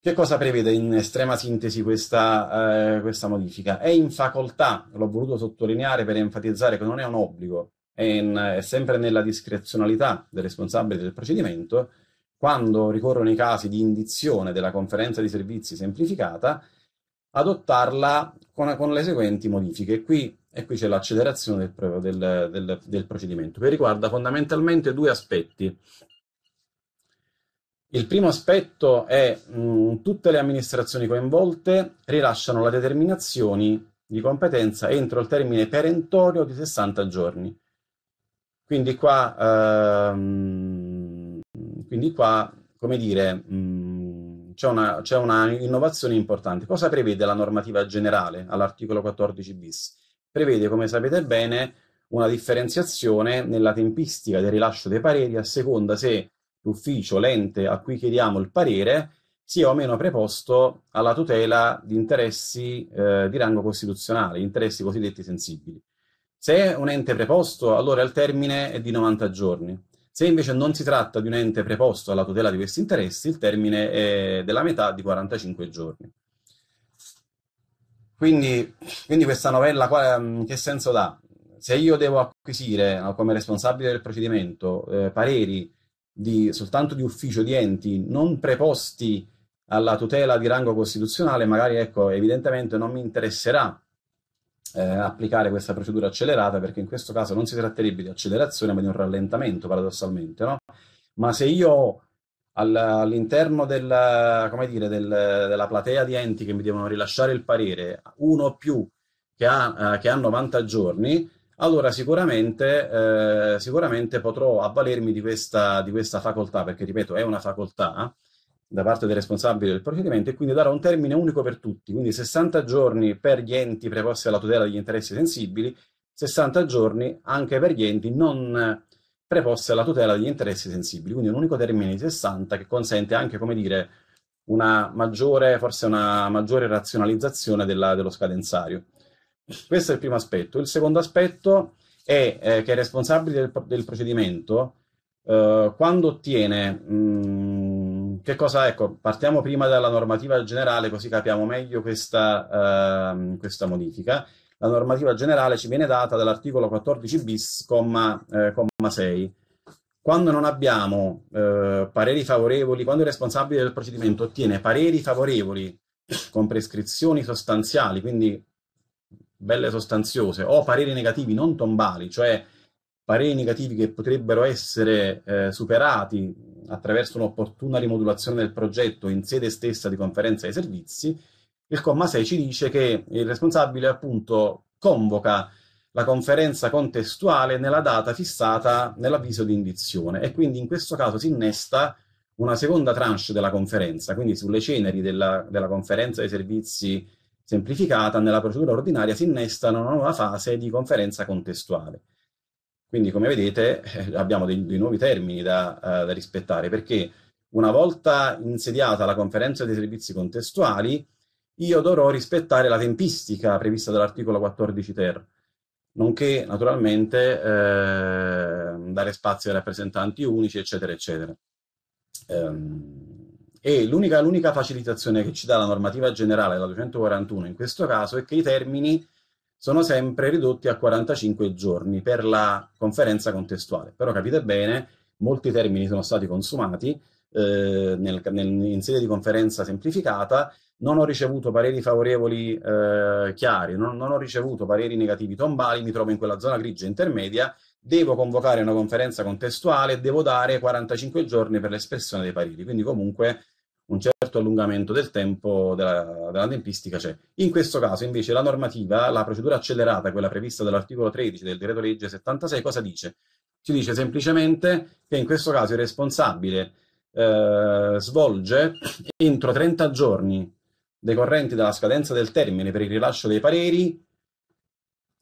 Che cosa prevede in estrema sintesi questa, eh, questa modifica? È in facoltà, l'ho voluto sottolineare per enfatizzare che non è un obbligo, è, in, è sempre nella discrezionalità del responsabile del procedimento, quando ricorrono i casi di indizione della conferenza di servizi semplificata, adottarla con, con le seguenti modifiche. Qui, e qui c'è l'accelerazione del, del, del, del procedimento, che riguarda fondamentalmente due aspetti. Il primo aspetto è mh, mm, tutte le amministrazioni coinvolte rilasciano le determinazioni di competenza entro il termine perentorio di 60 giorni. Quindi qua, ehm, quindi qua come dire, mm, c'è una, una, innovazione importante. Cosa prevede la normativa generale all'articolo 14 bis? Prevede, come sapete bene, una differenziazione nella tempistica del rilascio dei pareri a seconda se l'ufficio, l'ente a cui chiediamo il parere, sia o meno preposto alla tutela di interessi eh, di rango costituzionale, interessi cosiddetti sensibili. Se è un ente preposto, allora il termine è di 90 giorni. Se invece non si tratta di un ente preposto alla tutela di questi interessi, il termine è della metà di 45 giorni. Quindi, quindi questa novella qua, ehm, che senso dà? Se io devo acquisire come responsabile del procedimento eh, pareri di, soltanto di ufficio di enti non preposti alla tutela di rango costituzionale, magari ecco, evidentemente non mi interesserà eh, applicare questa procedura accelerata perché in questo caso non si tratterebbe di accelerazione ma di un rallentamento paradossalmente, no? Ma se io all'interno della, del, della, platea di enti che mi devono rilasciare il parere, uno o più che ha, eh, che ha 90 giorni, allora sicuramente, eh, sicuramente potrò avvalermi di questa, di questa facoltà, perché ripeto è una facoltà eh, da parte del responsabile del procedimento e quindi darò un termine unico per tutti, quindi 60 giorni per gli enti preposti alla tutela degli interessi sensibili, 60 giorni anche per gli enti non preposti alla tutela degli interessi sensibili, quindi un unico termine di 60 che consente anche, come dire, una maggiore, forse una maggiore razionalizzazione della, dello scadenzario. Questo è il primo aspetto. Il secondo aspetto è eh, che il responsabile del, del procedimento, eh, quando ottiene, mh, mm, che cosa, ecco, partiamo prima dalla normativa generale così capiamo meglio questa, eh, questa modifica. La normativa generale ci viene data dall'articolo 14 bis, comma, eh, comma 6 quando non abbiamo eh, pareri favorevoli, quando il responsabile del procedimento ottiene pareri favorevoli con prescrizioni sostanziali, quindi belle sostanziose, o pareri negativi non tombali, cioè pareri negativi che potrebbero essere eh, superati attraverso un'opportuna rimodulazione del progetto in sede stessa di conferenza dei servizi, il comma 6 ci dice che il responsabile appunto convoca la conferenza contestuale nella data fissata nell'avviso di indizione e quindi in questo caso si innesta una seconda tranche della conferenza, quindi sulle ceneri della, della conferenza dei servizi semplificata, nella procedura ordinaria si innesta una nuova fase di conferenza contestuale. Quindi, come vedete, eh, abbiamo dei, dei, nuovi termini da, eh, da, rispettare, perché una volta insediata la conferenza dei servizi contestuali, io dovrò rispettare la tempistica prevista dall'articolo 14 ter, nonché naturalmente eh, dare spazio ai rappresentanti unici, eccetera, eccetera. Um, e l'unica, l'unica facilitazione che ci dà la normativa generale, la 241 in questo caso, è che i termini sono sempre ridotti a 45 giorni per la conferenza contestuale. Però capite bene, molti termini sono stati consumati, eh, nel, nel, in sede di conferenza semplificata, non ho ricevuto pareri favorevoli eh, chiari, non, non, ho ricevuto pareri negativi tombali, mi trovo in quella zona grigia intermedia, devo convocare una conferenza contestuale, devo dare 45 giorni per l'espressione dei pareri, quindi comunque un certo allungamento del tempo della, della tempistica c'è. In questo caso invece la normativa, la procedura accelerata, quella prevista dall'articolo 13 del decreto legge 76, cosa dice? Ci dice semplicemente che in questo caso il responsabile eh, svolge entro 30 giorni decorrenti dalla scadenza del termine per il rilascio dei pareri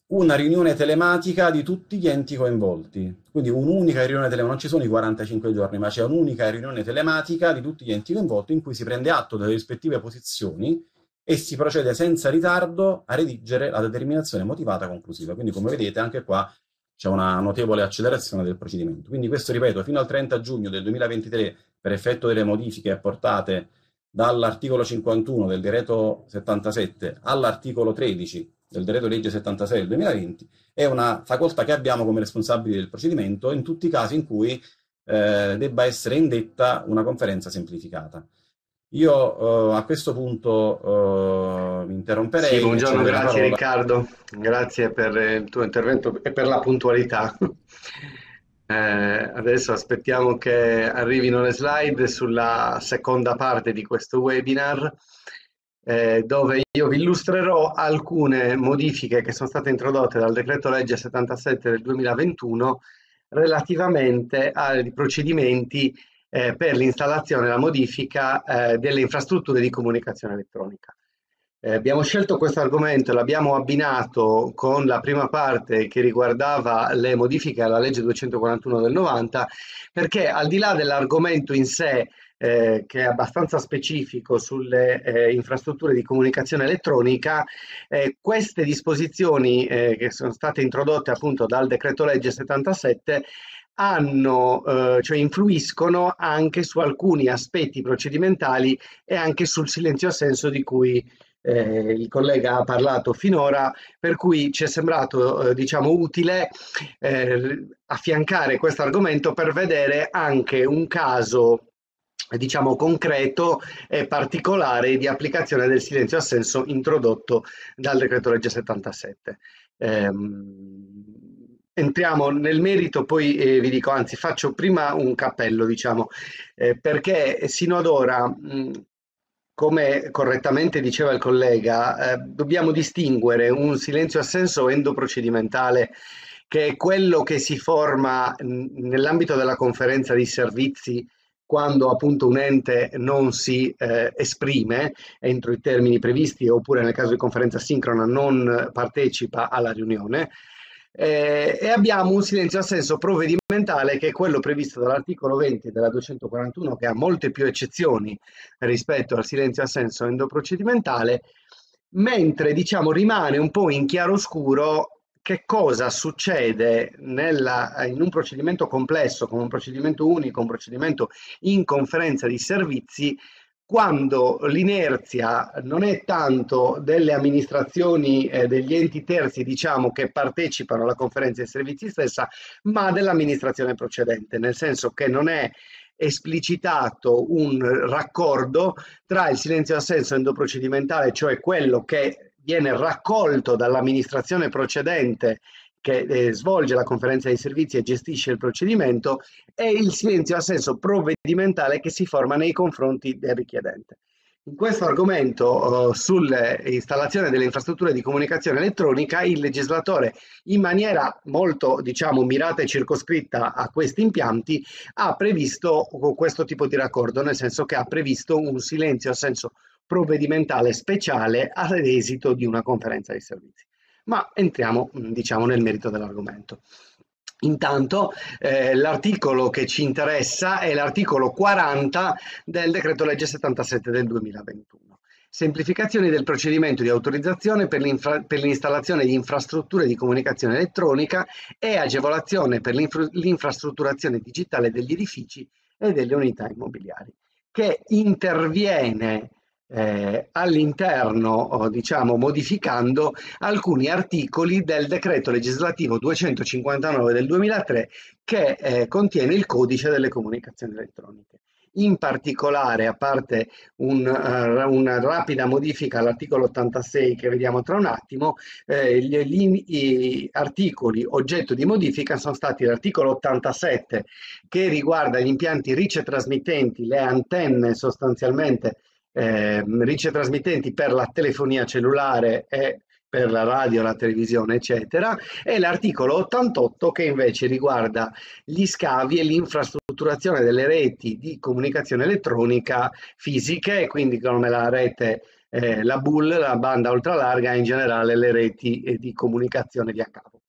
una riunione telematica di tutti gli enti coinvolti. Quindi un'unica riunione telematica, non ci sono i 45 giorni, ma c'è un'unica riunione telematica di tutti gli enti coinvolti in cui si prende atto delle rispettive posizioni e si procede senza ritardo a redigere la determinazione motivata conclusiva. Quindi come vedete anche qua c'è una notevole accelerazione del procedimento. Quindi questo, ripeto, fino al 30 giugno del 2023, per effetto delle modifiche apportate dall'articolo 51 del decreto 77 all'articolo 13 del decreto legge 76 del 2020, è una facoltà che abbiamo come responsabili del procedimento in tutti i casi in cui eh, debba essere indetta una conferenza semplificata. Io eh, a questo punto eh, mi interromperei. Sì, buongiorno, grazie Riccardo, grazie per il tuo intervento e per la puntualità. Eh, adesso aspettiamo che arrivino le slide sulla seconda parte di questo webinar eh, dove io vi illustrerò alcune modifiche che sono state introdotte dal decreto legge 77 del 2021 relativamente ai procedimenti eh, per l'installazione e la modifica eh, delle infrastrutture di comunicazione elettronica. Eh, abbiamo scelto questo argomento e l'abbiamo abbinato con la prima parte che riguardava le modifiche alla legge 241 del 90 perché al di là dell'argomento in sé eh, che è abbastanza specifico sulle eh, infrastrutture di comunicazione elettronica, eh, queste disposizioni eh, che sono state introdotte appunto dal decreto legge 77 hanno, eh, cioè influiscono anche su alcuni aspetti procedimentali e anche sul silenzio assenso di cui eh, il collega ha parlato finora, per cui ci è sembrato eh, diciamo, utile eh, affiancare questo argomento per vedere anche un caso diciamo concreto e particolare di applicazione del silenzio assenso introdotto dal decreto legge 77. Ehm, entriamo nel merito, poi eh, vi dico, anzi faccio prima un cappello, diciamo, eh, perché sino ad ora, mh, come correttamente diceva il collega, eh, dobbiamo distinguere un silenzio assenso endoprocedimentale che è quello che si forma nell'ambito della conferenza di servizi quando appunto un ente non si eh, esprime entro i termini previsti oppure nel caso di conferenza sincrona non partecipa alla riunione eh, e abbiamo un silenzio a senso provvedimentale che è quello previsto dall'articolo 20 della 241 che ha molte più eccezioni rispetto al silenzio a senso endoprocedimentale mentre diciamo rimane un po' in chiaroscuro che cosa succede nella, in un procedimento complesso, come un procedimento unico, un procedimento in conferenza di servizi, quando l'inerzia non è tanto delle amministrazioni, eh, degli enti terzi, diciamo, che partecipano alla conferenza di servizi stessa, ma dell'amministrazione procedente, nel senso che non è esplicitato un raccordo tra il silenzio assenso endoprocedimentale, cioè quello che viene raccolto dall'amministrazione procedente che eh, svolge la conferenza dei servizi e gestisce il procedimento e il silenzio a senso provvedimentale che si forma nei confronti del richiedente. In questo argomento, eh, oh, sull'installazione delle infrastrutture di comunicazione elettronica, il legislatore, in maniera molto diciamo, mirata e circoscritta a questi impianti, ha previsto questo tipo di raccordo, nel senso che ha previsto un silenzio a senso provvedimentale speciale all'esito di una conferenza di servizi. Ma entriamo, mm, diciamo, nel merito dell'argomento. Intanto eh, l'articolo che ci interessa è l'articolo 40 del decreto legge 77 del 2021. Semplificazione del procedimento di autorizzazione per, per l'installazione di infrastrutture di comunicazione elettronica e agevolazione per l'infrastrutturazione digitale degli edifici e delle unità immobiliari, che interviene eh, all'interno, oh, diciamo, modificando alcuni articoli del decreto legislativo 259 del 2003 che eh, contiene il codice delle comunicazioni elettroniche. In particolare, a parte un, uh, una rapida modifica all'articolo 86 che vediamo tra un attimo, eh, gli, gli, gli, articoli oggetto di modifica sono stati l'articolo 87 che riguarda gli impianti ricetrasmittenti, le antenne sostanzialmente eh, ricetrasmittenti per la telefonia cellulare e per la radio, la televisione, eccetera, e l'articolo 88 che invece riguarda gli scavi e l'infrastrutturazione delle reti di comunicazione elettronica fisiche, quindi come la rete eh, la BUL, la banda ultralarga e in generale le reti eh, di comunicazione via cavo.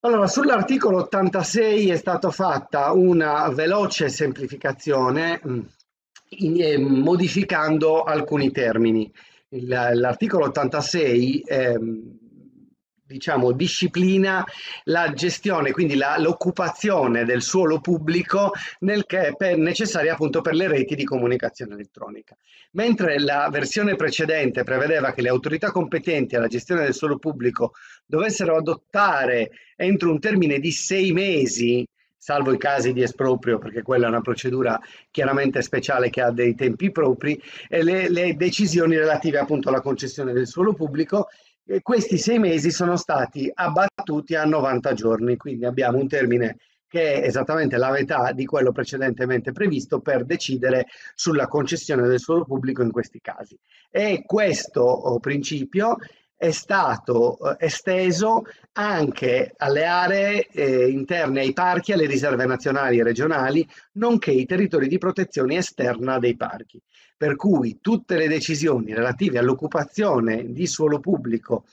Allora, sull'articolo 86 è stata fatta una veloce semplificazione, mh, mm, eh, modificando alcuni termini. L'articolo 86 ehm, diciamo, disciplina la gestione, quindi la, l'occupazione del suolo pubblico nel che è necessaria appunto per le reti di comunicazione elettronica. Mentre la versione precedente prevedeva che le autorità competenti alla gestione del suolo pubblico dovessero adottare entro un termine di sei mesi salvo i casi di esproprio, perché quella è una procedura chiaramente speciale che ha dei tempi propri, le, le, decisioni relative appunto alla concessione del suolo pubblico. E questi sei mesi sono stati abbattuti a 90 giorni, quindi abbiamo un termine che è esattamente la metà di quello precedentemente previsto per decidere sulla concessione del suolo pubblico in questi casi. E questo oh, principio è stato eh, esteso anche alle aree eh, interne ai parchi, alle riserve nazionali e regionali, nonché i territori di protezione esterna dei parchi. Per cui tutte le decisioni relative all'occupazione di suolo pubblico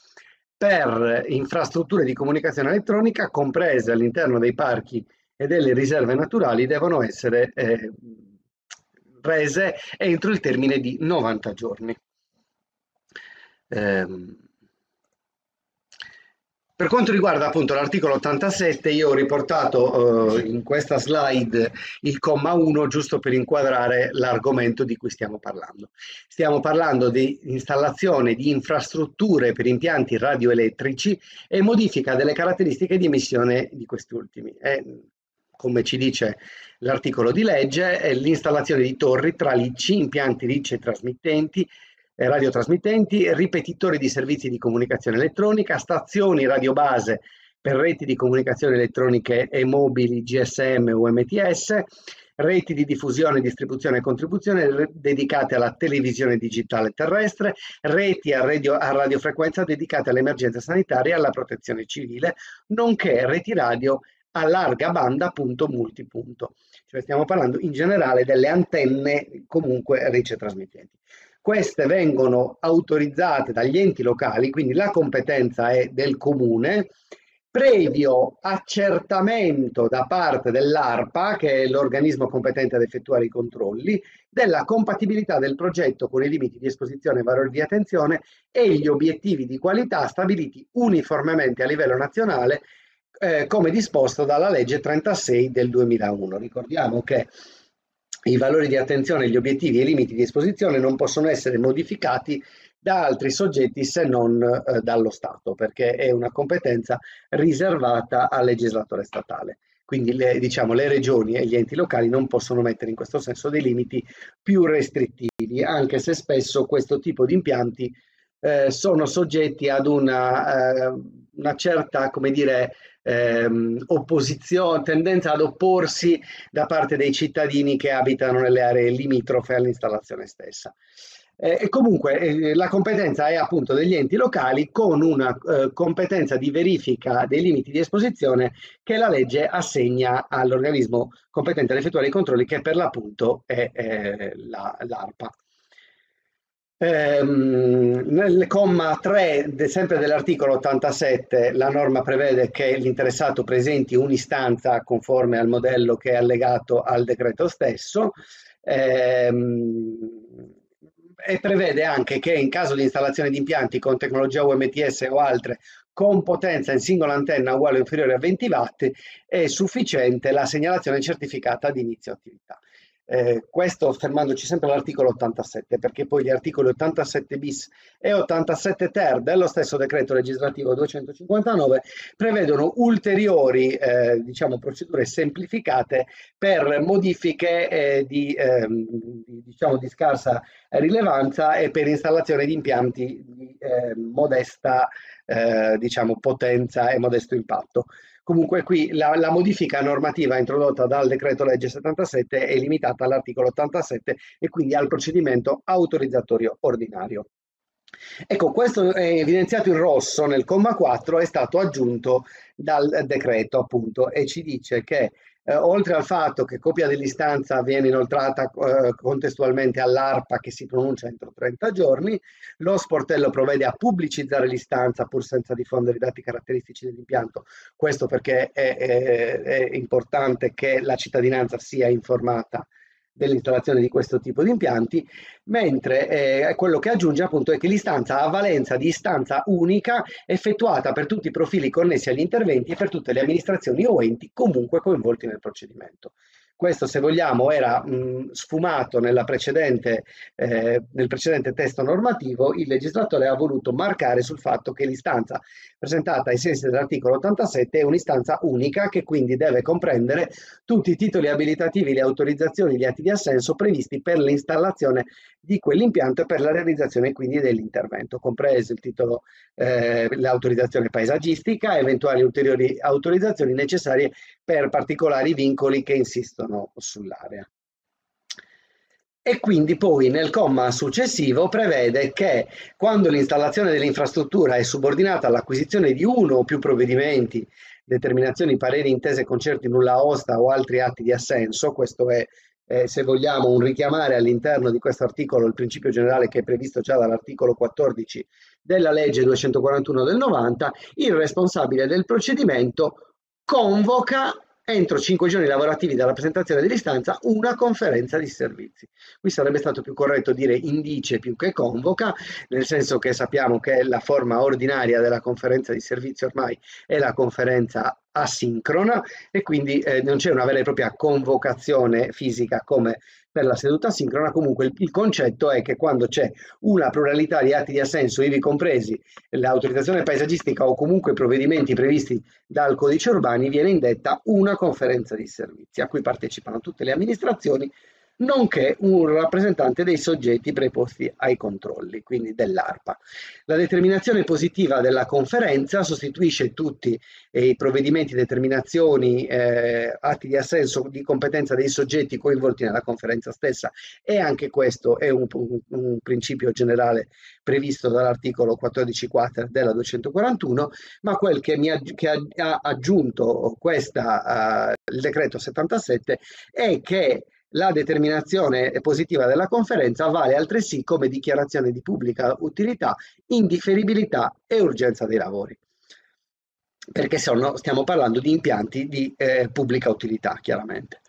per infrastrutture di comunicazione elettronica, comprese all'interno dei parchi e delle riserve naturali, devono essere eh, rese entro il termine di 90 giorni. Um, per quanto riguarda appunto l'articolo 87, io ho riportato eh, in questa slide il comma 1 giusto per inquadrare l'argomento di cui stiamo parlando. Stiamo parlando di installazione di infrastrutture per impianti radioelettrici e modifica delle caratteristiche di emissione di questi ultimi. È, come ci dice l'articolo di legge, l'installazione di torri, tra tralicci, impianti ricci e trasmittenti, eh, radiotrasmittenti, ripetitori di servizi di comunicazione elettronica, stazioni radiobase per reti di comunicazione elettroniche e mobili GSM o MTS, reti di diffusione, distribuzione e contribuzione dedicate alla televisione digitale terrestre, reti a, radio, a radiofrequenza dedicate all'emergenza sanitaria e alla protezione civile, nonché reti radio a larga banda punto multipunto. Cioè stiamo parlando in generale delle antenne comunque ricetrasmittenti. trasmittenti. Queste vengono autorizzate dagli enti locali, quindi la competenza è del comune, previo accertamento da parte dell'ARPA, che è l'organismo competente ad effettuare i controlli, della compatibilità del progetto con i limiti di esposizione e valori di attenzione e gli obiettivi di qualità stabiliti uniformemente a livello nazionale eh, come disposto dalla legge 36 del 2001. Ricordiamo che i valori di attenzione, gli obiettivi e i limiti di esposizione non possono essere modificati da altri soggetti se non eh, dallo Stato, perché è una competenza riservata al legislatore statale. Quindi le, diciamo, le regioni e gli enti locali non possono mettere in questo senso dei limiti più restrittivi, anche se spesso questo tipo di impianti eh, sono soggetti ad una, eh, una certa, come dire, ehm, opposizione, tendenza ad opporsi da parte dei cittadini che abitano nelle aree limitrofe all'installazione stessa. Eh, e comunque eh, la competenza è appunto degli enti locali con una eh, competenza di verifica dei limiti di esposizione che la legge assegna all'organismo competente ad effettuare i controlli che per l'appunto è eh, l'ARPA. La, Ehm, nel comma 3, de, sempre dell'articolo 87, la norma prevede che l'interessato presenti un'istanza conforme al modello che è allegato al decreto stesso eh, e prevede anche che in caso di installazione di impianti con tecnologia UMTS o altre con potenza in singola antenna uguale o inferiore a 20 watt è sufficiente la segnalazione certificata di inizio attività. Eh, questo fermandoci sempre all'articolo 87, perché poi gli articoli 87 bis e 87 ter dello stesso decreto legislativo 259 prevedono ulteriori eh, diciamo, procedure semplificate per modifiche eh, ehm, di, diciamo, di, scarsa rilevanza e per installazione di impianti di eh, modesta eh, diciamo, potenza e modesto impatto. Comunque qui la, la, modifica normativa introdotta dal decreto legge 77 è limitata all'articolo 87 e quindi al procedimento autorizzatorio ordinario. Ecco, questo è evidenziato in rosso nel comma 4 è stato aggiunto dal decreto appunto e ci dice che eh, oltre al fatto che copia dell'istanza viene inoltrata eh, contestualmente all'ARPA che si pronuncia entro 30 giorni, lo sportello provvede a pubblicizzare l'istanza pur senza diffondere i dati caratteristici dell'impianto. Questo perché è, è, è importante che la cittadinanza sia informata dell'installazione di questo tipo di impianti, mentre eh, quello che aggiunge appunto è che l'istanza ha valenza di istanza unica effettuata per tutti i profili connessi agli interventi e per tutte le amministrazioni o enti comunque coinvolti nel procedimento. Questo, se vogliamo, era mh, sfumato precedente, eh, nel precedente testo normativo, il legislatore ha voluto marcare sul fatto che l'istanza presentata ai sensi dell'articolo 87 è un'istanza unica che quindi deve comprendere tutti i titoli abilitativi, le autorizzazioni, gli atti di assenso previsti per l'installazione di quell'impianto e per la realizzazione quindi dell'intervento, compreso il titolo, eh, l'autorizzazione paesaggistica, eventuali ulteriori autorizzazioni necessarie per particolari vincoli che insistono sull'area. E quindi poi nel comma successivo prevede che quando l'installazione dell'infrastruttura è subordinata all'acquisizione di uno o più provvedimenti, determinazioni, pareri, intese, concerti, nulla osta o altri atti di assenso, questo è eh, se vogliamo un richiamare all'interno di questo articolo il principio generale che è previsto già dall'articolo 14 della legge 241 del 90, il responsabile del procedimento convoca entro cinque giorni lavorativi dalla presentazione dell'istanza una conferenza di servizi. Qui sarebbe stato più corretto dire indice più che convoca, nel senso che sappiamo che la forma ordinaria della conferenza di servizi ormai è la conferenza asincrona e quindi eh, non c'è una vera e propria convocazione fisica come per la seduta sincrona comunque il, il concetto è che quando c'è una pluralità di atti di assenso, ivi compresi l'autorizzazione paesaggistica o comunque provvedimenti previsti dal codice urbani, viene indetta una conferenza di servizi a cui partecipano tutte le amministrazioni nonché un rappresentante dei soggetti preposti ai controlli, quindi dell'ARPA. La determinazione positiva della conferenza sostituisce tutti eh, i provvedimenti, determinazioni, eh, atti di assenso di competenza dei soggetti coinvolti nella conferenza stessa e anche questo è un, un, principio generale previsto dall'articolo 14.4 della 241, ma quel che, mi ha, che ha aggiunto questa, uh, il decreto 77 è che la determinazione positiva della conferenza vale altresì come dichiarazione di pubblica utilità, indifferibilità e urgenza dei lavori, perché sono, stiamo parlando di impianti di eh, pubblica utilità, chiaramente.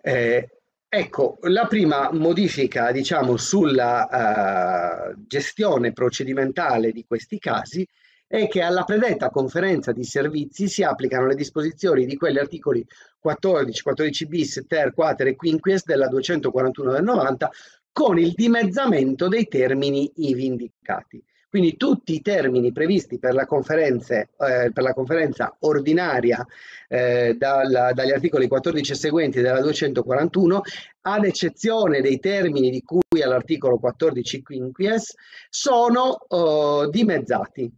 Eh, Ecco, la prima modifica, diciamo, sulla uh, gestione procedimentale di questi casi è che alla predetta conferenza di servizi si applicano le disposizioni di quegli articoli 14, 14 bis, ter, quater e quinquies della 241 del 90 con il dimezzamento dei termini ivi indicati. Quindi tutti i termini previsti per la, eh, per la conferenza ordinaria eh, dalla, dagli articoli 14 e seguenti della 241, ad eccezione dei termini di cui all'articolo 14 quinquies, sono eh, dimezzati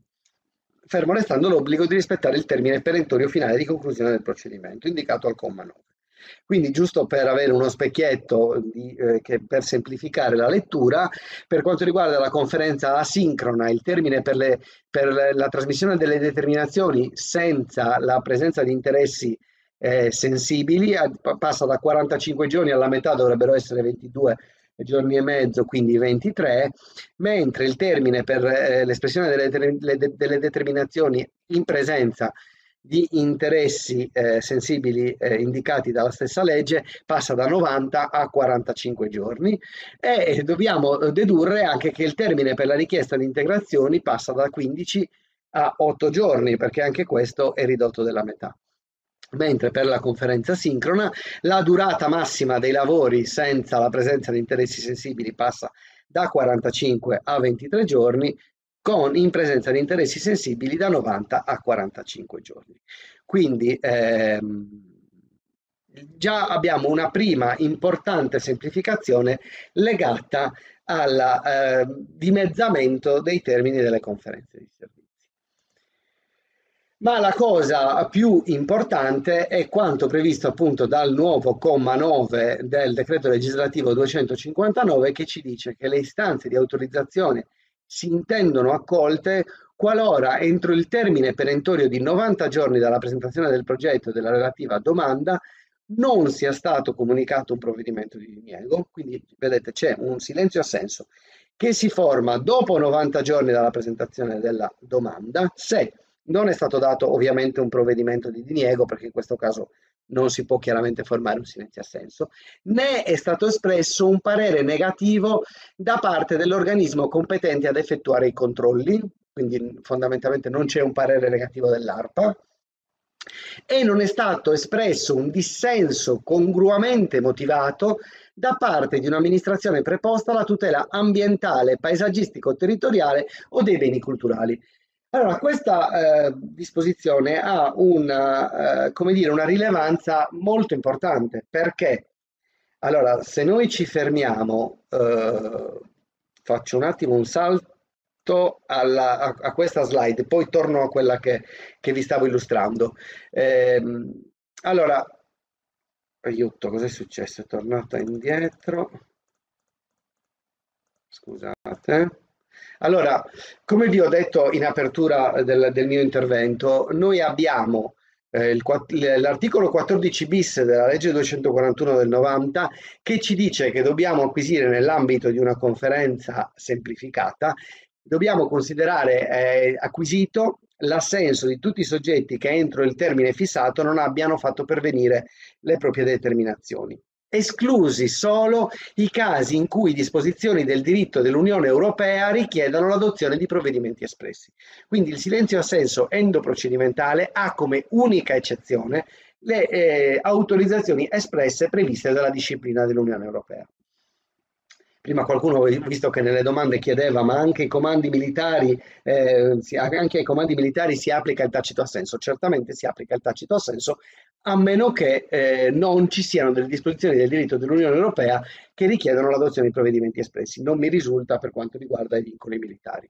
fermo restando l'obbligo di rispettare il termine perentorio finale di conclusione del procedimento, indicato al comma 9. Quindi giusto per avere uno specchietto di, eh, che, per semplificare la lettura, per quanto riguarda la conferenza asincrona, il termine per, le, per la trasmissione delle determinazioni senza la presenza di interessi eh, sensibili passa da 45 giorni alla metà, dovrebbero essere 22 giorni e mezzo, quindi 23, mentre il termine per eh, l'espressione delle, de delle, determinazioni in presenza di interessi eh, sensibili eh, indicati dalla stessa legge passa da 90 a 45 giorni e dobbiamo eh, dedurre anche che il termine per la richiesta di integrazioni passa da 15 a 8 giorni perché anche questo è ridotto della metà mentre per la conferenza sincrona la durata massima dei lavori senza la presenza di interessi sensibili passa da 45 a 23 giorni, con in presenza di interessi sensibili da 90 a 45 giorni. Quindi ehm, già abbiamo una prima importante semplificazione legata al eh, dimezzamento dei termini delle conferenze di servizio ma la cosa più importante è quanto previsto appunto dal nuovo comma 9 del decreto legislativo 259 che ci dice che le istanze di autorizzazione si intendono accolte qualora entro il termine perentorio di 90 giorni dalla presentazione del progetto e della relativa domanda non sia stato comunicato un provvedimento di diniego, quindi vedete c'è un silenzio assenso che si forma dopo 90 giorni dalla presentazione della domanda se non è stato dato ovviamente un provvedimento di diniego, perché in questo caso non si può chiaramente formare un silenzio assenso, né è stato espresso un parere negativo da parte dell'organismo competente ad effettuare i controlli, quindi fondamentalmente non c'è un parere negativo dell'ARPA, e non è stato espresso un dissenso congruamente motivato da parte di un'amministrazione preposta alla tutela ambientale, paesaggistico-territoriale o dei beni culturali. Allora, questa eh, disposizione ha una, eh, come dire, una rilevanza molto importante perché, allora, se noi ci fermiamo, eh, faccio un attimo un salto alla, a, a, questa slide, poi torno a quella che, che vi stavo illustrando. Ehm, allora, aiuto, cos'è successo? È tornata indietro. Scusate. Allora, come vi ho detto in apertura del, del mio intervento, noi abbiamo eh, l'articolo 14 bis della legge 241 del 90 che ci dice che dobbiamo acquisire nell'ambito di una conferenza semplificata, dobbiamo considerare eh, acquisito l'assenso di tutti i soggetti che entro il termine fissato non abbiano fatto pervenire le proprie determinazioni esclusi solo i casi in cui disposizioni del diritto dell'Unione Europea richiedano l'adozione di provvedimenti espressi. Quindi il silenzio assenso endoprocedimentale ha come unica eccezione le eh, autorizzazioni espresse previste dalla disciplina dell'Unione Europea prima qualcuno visto che nelle domande chiedeva, ma anche, i comandi militari, eh, anche ai comandi militari si applica il tacito assenso. Certamente si applica il tacito assenso, a meno che eh, non ci siano delle disposizioni del diritto dell'Unione Europea che richiedono l'adozione di provvedimenti espressi. Non mi risulta per quanto riguarda i vincoli militari.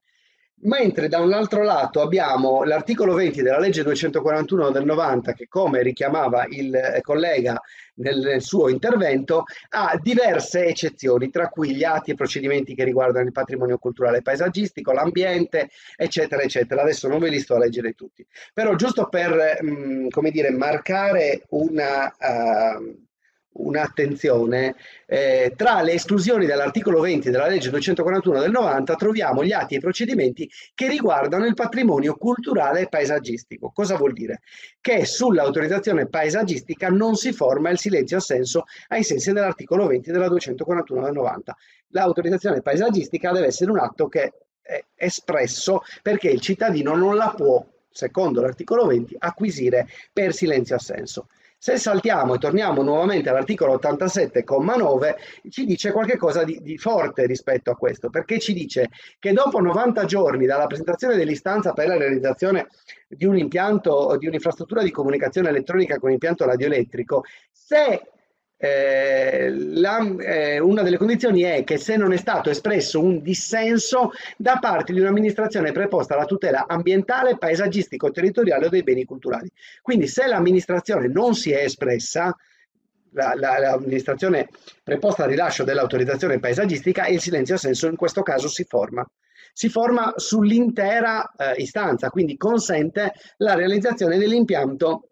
Mentre da un altro lato abbiamo l'articolo 20 della legge 241 del 90 che come richiamava il eh, collega nel suo intervento ha diverse eccezioni tra cui gli atti e procedimenti che riguardano il patrimonio culturale e paesaggistico, l'ambiente eccetera eccetera. Adesso non ve li sto a leggere tutti però giusto per mh, mm, come dire marcare una uh, un'attenzione, eh, tra le esclusioni dall'articolo 20 della legge 241 del 90 troviamo gli atti e i procedimenti che riguardano il patrimonio culturale e paesaggistico. Cosa vuol dire? Che sull'autorizzazione paesaggistica non si forma il silenzio assenso ai sensi dell'articolo 20 della 241 del 90. L'autorizzazione paesaggistica deve essere un atto che è espresso perché il cittadino non la può, secondo l'articolo 20, acquisire per silenzio assenso. Se saltiamo e torniamo nuovamente all'articolo 87,9, ci dice qualcosa di, di forte rispetto a questo, perché ci dice che dopo 90 giorni dalla presentazione dell'istanza per la realizzazione di un impianto, di un'infrastruttura di comunicazione elettronica con impianto radioelettrico, se eh, la, eh, una delle condizioni è che se non è stato espresso un dissenso da parte di un'amministrazione preposta alla tutela ambientale, paesaggistico, territoriale o dei beni culturali. Quindi se l'amministrazione non si è espressa, l'amministrazione la, la, preposta al rilascio dell'autorizzazione paesaggistica, il silenzio assenso in questo caso si forma. Si forma sull'intera eh, istanza, quindi consente la realizzazione dell'impianto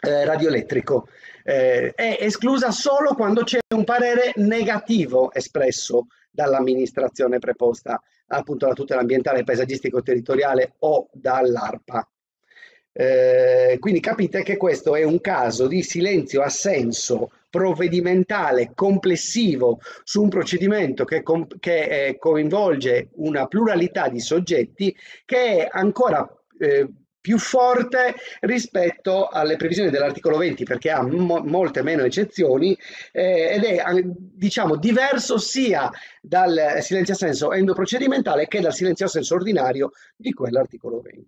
eh, radioelettrico eh, è esclusa solo quando c'è un parere negativo espresso dall'amministrazione preposta appunto alla tutela ambientale, paesaggistico, territoriale o dall'ARPA. Eh, quindi capite che questo è un caso di silenzio assenso provvedimentale complessivo su un procedimento che, che eh, coinvolge una pluralità di soggetti che è ancora eh, più forte rispetto alle previsioni dell'articolo 20 perché ha mo molte meno eccezioni eh, ed è diciamo diverso sia dal silenzio a senso endoprocedimentale che dal silenzio a senso ordinario di quell'articolo 20.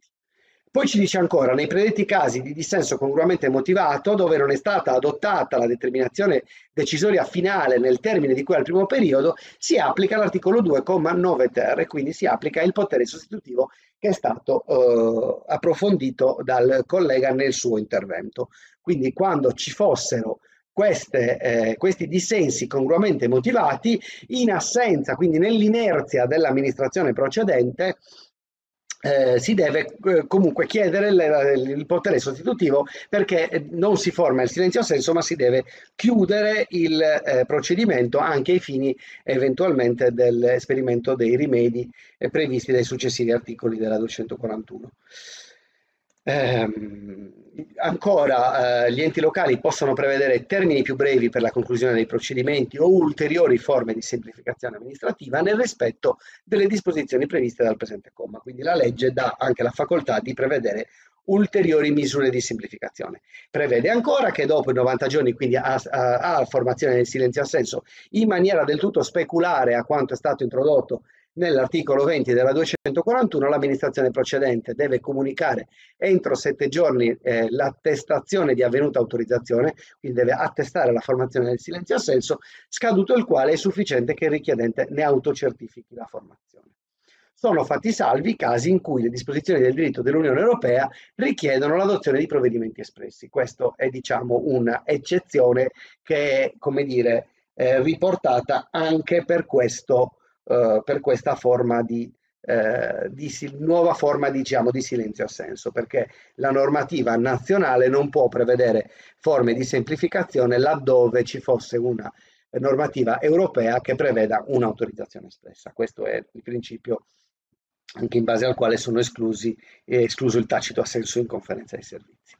Poi ci dice ancora, nei predetti casi di dissenso congruamente motivato, dove non è stata adottata la determinazione decisoria finale nel termine di cui al primo periodo, si applica l'articolo 2,9 ter e quindi si applica il potere sostitutivo che è stato eh, approfondito dal collega nel suo intervento. Quindi quando ci fossero queste, eh, questi dissensi congruamente motivati, in assenza, quindi nell'inerzia dell'amministrazione procedente, eh, si deve eh, comunque chiedere il, il potere sostitutivo perché eh, non si forma il silenzio assenso ma si deve chiudere il eh, procedimento anche ai fini eventualmente dell'esperimento dei rimedi eh, previsti dai successivi articoli della 241. Ehm, ancora eh, gli enti locali possono prevedere termini più brevi per la conclusione dei procedimenti o ulteriori forme di semplificazione amministrativa nel rispetto delle disposizioni previste dal presente comma. Quindi la legge dà anche la facoltà di prevedere ulteriori misure di semplificazione. Prevede ancora che dopo i 90 giorni, quindi a, a, a formazione del silenzio assenso, in maniera del tutto speculare a quanto è stato introdotto Nell'articolo 20 della 241 l'amministrazione procedente deve comunicare entro sette giorni eh, l'attestazione di avvenuta autorizzazione, quindi deve attestare la formazione del silenzio assenso, scaduto il quale è sufficiente che il richiedente ne autocertifichi la formazione. Sono fatti salvi i casi in cui le disposizioni del diritto dell'Unione Europea richiedono l'adozione di provvedimenti espressi. Questo è diciamo un'eccezione che è, come dire, eh, riportata anche per questo eh, per questa forma di, eh, di nuova forma diciamo, di silenzio assenso, perché la normativa nazionale non può prevedere forme di semplificazione laddove ci fosse una normativa europea che preveda un'autorizzazione espressa. Questo è il principio anche in base al quale sono esclusi, eh, escluso il tacito assenso in conferenza dei servizi.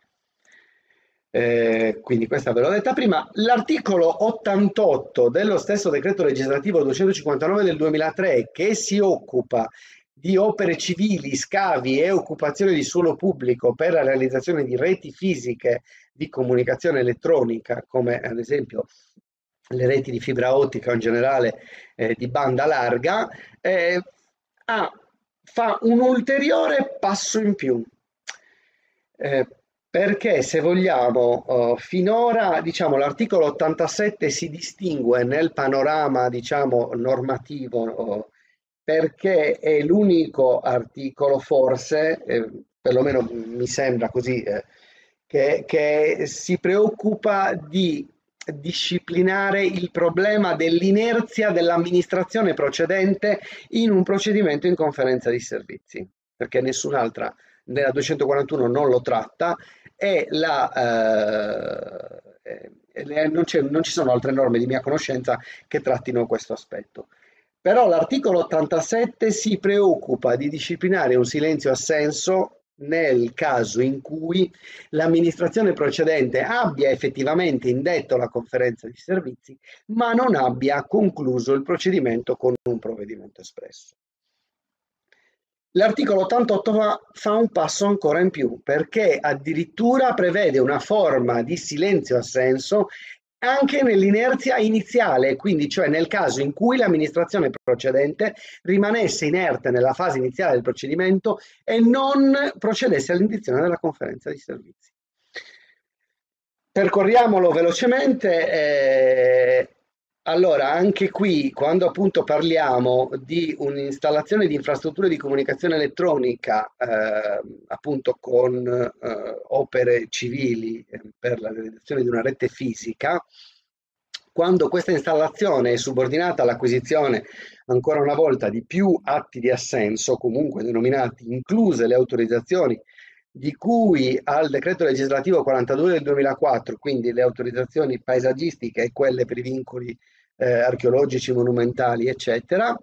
Eh, quindi questa ve l'ho detta prima. L'articolo 88 dello stesso decreto legislativo 259 del 2003 che si occupa di opere civili, scavi e occupazione di suolo pubblico per la realizzazione di reti fisiche di comunicazione elettronica, come ad esempio le reti di fibra ottica o in generale eh, di banda larga, eh, ha, fa un ulteriore passo in più. Eh, perché se vogliamo, uh, finora diciamo, l'articolo 87 si distingue nel panorama diciamo, normativo uh, perché è l'unico articolo, forse, eh, perlomeno mi sembra così, eh, che, che si preoccupa di disciplinare il problema dell'inerzia dell'amministrazione procedente in un procedimento in conferenza di servizi, perché nessun'altra nella 241 non lo tratta e la, eh, eh non, non ci sono altre norme di mia conoscenza che trattino questo aspetto. Però l'articolo 87 si preoccupa di disciplinare un silenzio assenso nel caso in cui l'amministrazione procedente abbia effettivamente indetto la conferenza di servizi, ma non abbia concluso il procedimento con un provvedimento espresso. L'articolo 88 fa, fa un passo ancora in più perché addirittura prevede una forma di silenzio assenso anche nell'inerzia iniziale, quindi cioè nel caso in cui l'amministrazione procedente rimanesse inerte nella fase iniziale del procedimento e non procedesse all'indizione della conferenza di servizi. Percorriamolo velocemente. Eh, allora, anche qui, quando appunto parliamo di un'installazione di infrastrutture di comunicazione elettronica, eh, appunto con eh, opere civili eh, per la realizzazione di una rete fisica, quando questa installazione è subordinata all'acquisizione, ancora una volta, di più atti di assenso, comunque denominati, incluse le autorizzazioni di cui al decreto legislativo 42 del 2004, quindi le autorizzazioni paesaggistiche e quelle per i vincoli eh, archeologici, monumentali, eccetera,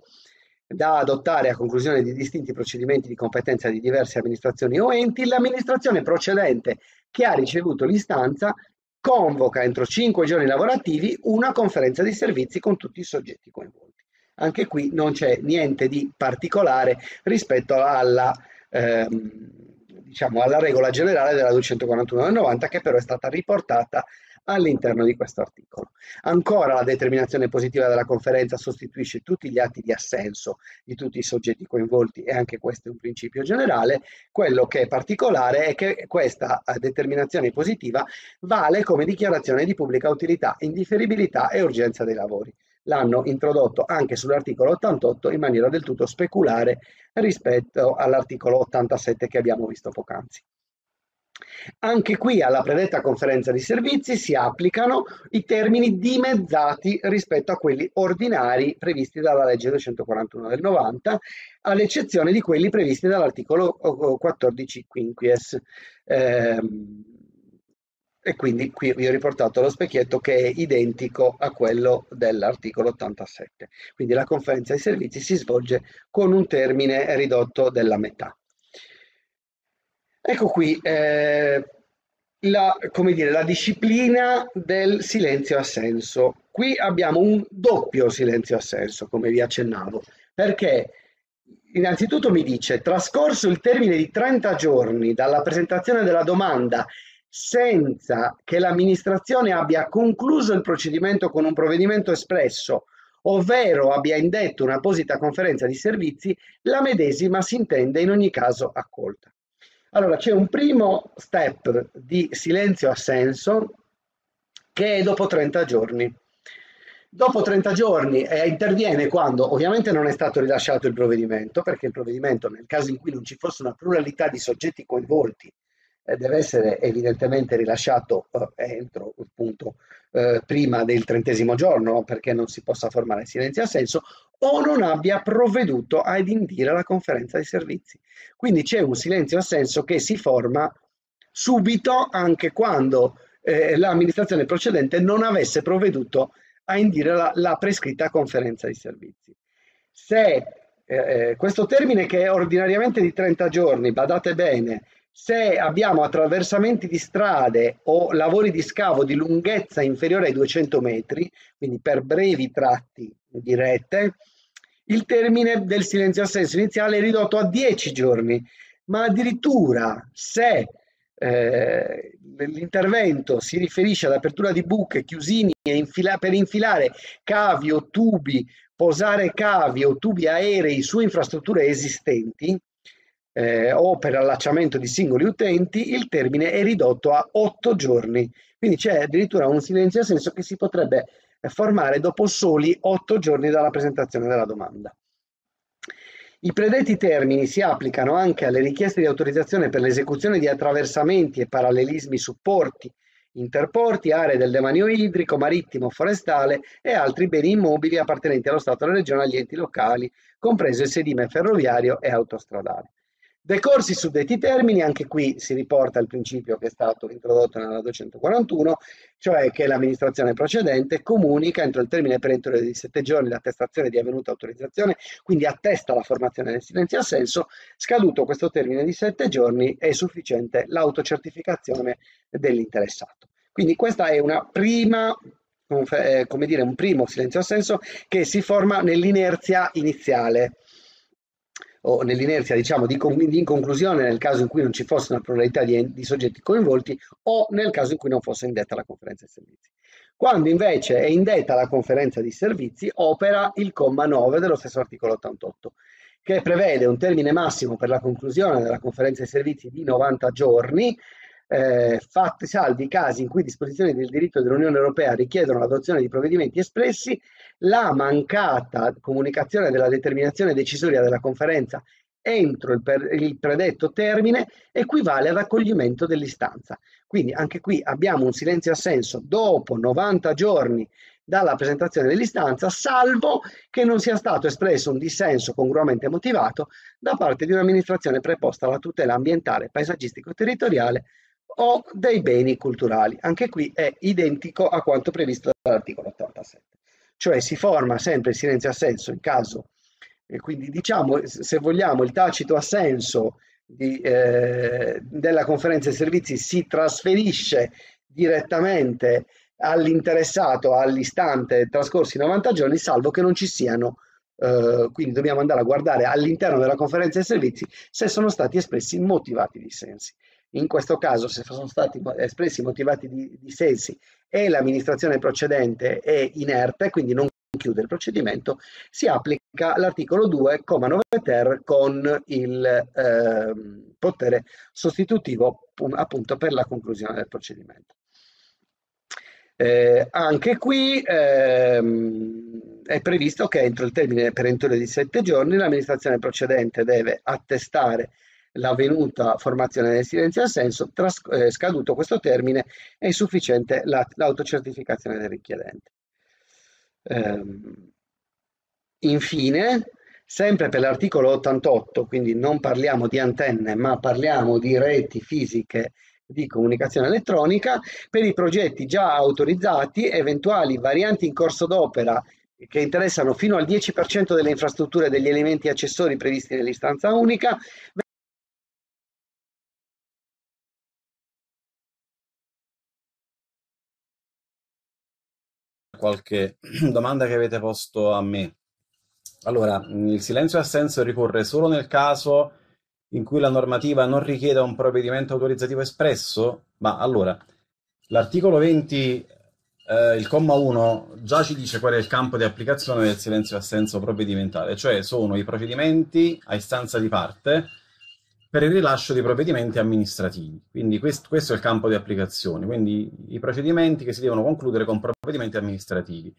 da adottare a conclusione di distinti procedimenti di competenza di diverse amministrazioni o enti, l'amministrazione procedente che ha ricevuto l'istanza convoca entro cinque giorni lavorativi una conferenza di servizi con tutti i soggetti coinvolti. Anche qui non c'è niente di particolare rispetto alla, ehm, diciamo, alla regola generale della 241 del 90 che però è stata riportata all'interno di questo articolo. Ancora la determinazione positiva della conferenza sostituisce tutti gli atti di assenso di tutti i soggetti coinvolti e anche questo è un principio generale. Quello che è particolare è che questa eh, determinazione positiva vale come dichiarazione di pubblica utilità, indifferibilità e urgenza dei lavori l'hanno introdotto anche sull'articolo 88 in maniera del tutto speculare rispetto all'articolo 87 che abbiamo visto poc'anzi. Anche qui alla predetta conferenza di servizi si applicano i termini dimezzati rispetto a quelli ordinari previsti dalla legge 241 del 90, all'eccezione di quelli previsti dall'articolo 14 quinquies. Ehm, e quindi qui vi ho riportato lo specchietto che è identico a quello dell'articolo 87. Quindi la conferenza di servizi si svolge con un termine ridotto della metà. Ecco qui eh, la, dire, la, disciplina del silenzio assenso. Qui abbiamo un doppio silenzio assenso, come vi accennavo, perché innanzitutto mi dice trascorso il termine di 30 giorni dalla presentazione della domanda senza che l'amministrazione abbia concluso il procedimento con un provvedimento espresso, ovvero abbia indetto un'apposita conferenza di servizi, la medesima si intende in ogni caso accolta. Allora, c'è un primo step di silenzio assenso che è dopo 30 giorni. Dopo 30 giorni eh, interviene quando ovviamente non è stato rilasciato il provvedimento, perché il provvedimento nel caso in cui non ci fosse una pluralità di soggetti coinvolti eh, deve essere evidentemente rilasciato eh, entro il punto eh, prima del trentesimo giorno perché non si possa formare silenzio a senso o non abbia provveduto ad indire la conferenza dei servizi. Quindi c'è un silenzio a senso che si forma subito anche quando eh, l'amministrazione procedente non avesse provveduto a indire la, la prescritta conferenza dei servizi. Se eh, eh questo termine che è ordinariamente di 30 giorni, badate bene, se abbiamo attraversamenti di strade o lavori di scavo di lunghezza inferiore ai 200 metri, quindi per brevi tratti di rete, il termine del silenzio assenso iniziale è ridotto a 10 giorni, ma addirittura se eh, l'intervento si riferisce all'apertura di buche, chiusini infila per infilare cavi o tubi, posare cavi o tubi aerei su infrastrutture esistenti, eh, o per allacciamento di singoli utenti, il termine è ridotto a 8 giorni. Quindi c'è addirittura un silenzio nel senso che si potrebbe formare dopo soli 8 giorni dalla presentazione della domanda. I predetti termini si applicano anche alle richieste di autorizzazione per l'esecuzione di attraversamenti e parallelismi su porti, interporti, aree del demanio idrico, marittimo, forestale e altri beni immobili appartenenti allo Stato, alla Regione e agli enti locali, compreso il sedime ferroviario e autostradale. Decorsi i suddetti termini, anche qui si riporta il principio che è stato introdotto nella 241, cioè che l'amministrazione procedente comunica entro il termine perentorio di sette giorni l'attestazione di avvenuta autorizzazione, quindi attesta la formazione del silenzio assenso, scaduto questo termine di sette giorni è sufficiente l'autocertificazione dell'interessato. Quindi questa è una prima eh, come dire, un primo silenzio assenso che si forma nell'inerzia iniziale o nell'inerzia diciamo di, di, inconclusione nel caso in cui non ci fosse una pluralità di, di soggetti coinvolti o nel caso in cui non fosse indetta la conferenza di servizi. Quando invece è indetta la conferenza di servizi opera il comma 9 dello stesso articolo 88 che prevede un termine massimo per la conclusione della conferenza di servizi di 90 giorni eh, fatti salvi i casi in cui disposizioni del diritto dell'Unione Europea richiedono l'adozione di provvedimenti espressi, la mancata comunicazione della determinazione decisoria della conferenza entro il, per, il predetto termine equivale al raccoglimento dell'istanza. Quindi anche qui abbiamo un silenzio assenso dopo 90 giorni dalla presentazione dell'istanza, salvo che non sia stato espresso un dissenso congruamente motivato da parte di un'amministrazione preposta alla tutela ambientale, paesaggistico-territoriale o dei beni culturali. Anche qui è identico a quanto previsto dall'articolo 87. Cioè si forma sempre il silenzio assenso in caso, e quindi diciamo, se vogliamo, il tacito assenso di, eh, della conferenza dei servizi si trasferisce direttamente all'interessato all'istante trascorsi 90 giorni, salvo che non ci siano Uh, quindi dobbiamo andare a guardare all'interno della conferenza dei servizi se sono stati espressi motivati dissensi. In questo caso, se sono stati espressi motivati di dissensi e l'amministrazione procedente è inerte, quindi non chiude il procedimento, si applica l'articolo 2,9 ter con il eh, potere sostitutivo appunto per la conclusione del procedimento. Eh, anche qui ehm, è previsto che entro il termine perentorio di sette giorni l'amministrazione procedente deve attestare l'avvenuta formazione del silenzio al senso, tras, eh, scaduto questo termine è insufficiente la, l'autocertificazione del richiedente. Ehm, infine, sempre per l'articolo 88, quindi non parliamo di antenne, ma parliamo di reti fisiche di comunicazione elettronica, per i progetti già autorizzati, eventuali varianti in corso d'opera che interessano fino al 10% delle infrastrutture e degli elementi accessori previsti nell'istanza unica, qualche domanda che avete posto a me. Allora, il silenzio assenso ricorre solo nel caso in cui la normativa non richieda un provvedimento autorizzativo espresso? Ma allora, l'articolo 20, eh, il comma 1, già ci dice qual è il campo di applicazione del silenzio assenso provvedimentale, cioè sono i procedimenti a istanza di parte per il rilascio di provvedimenti amministrativi. Quindi questo, questo, è il campo di applicazione, quindi i procedimenti che si devono concludere con provvedimenti amministrativi.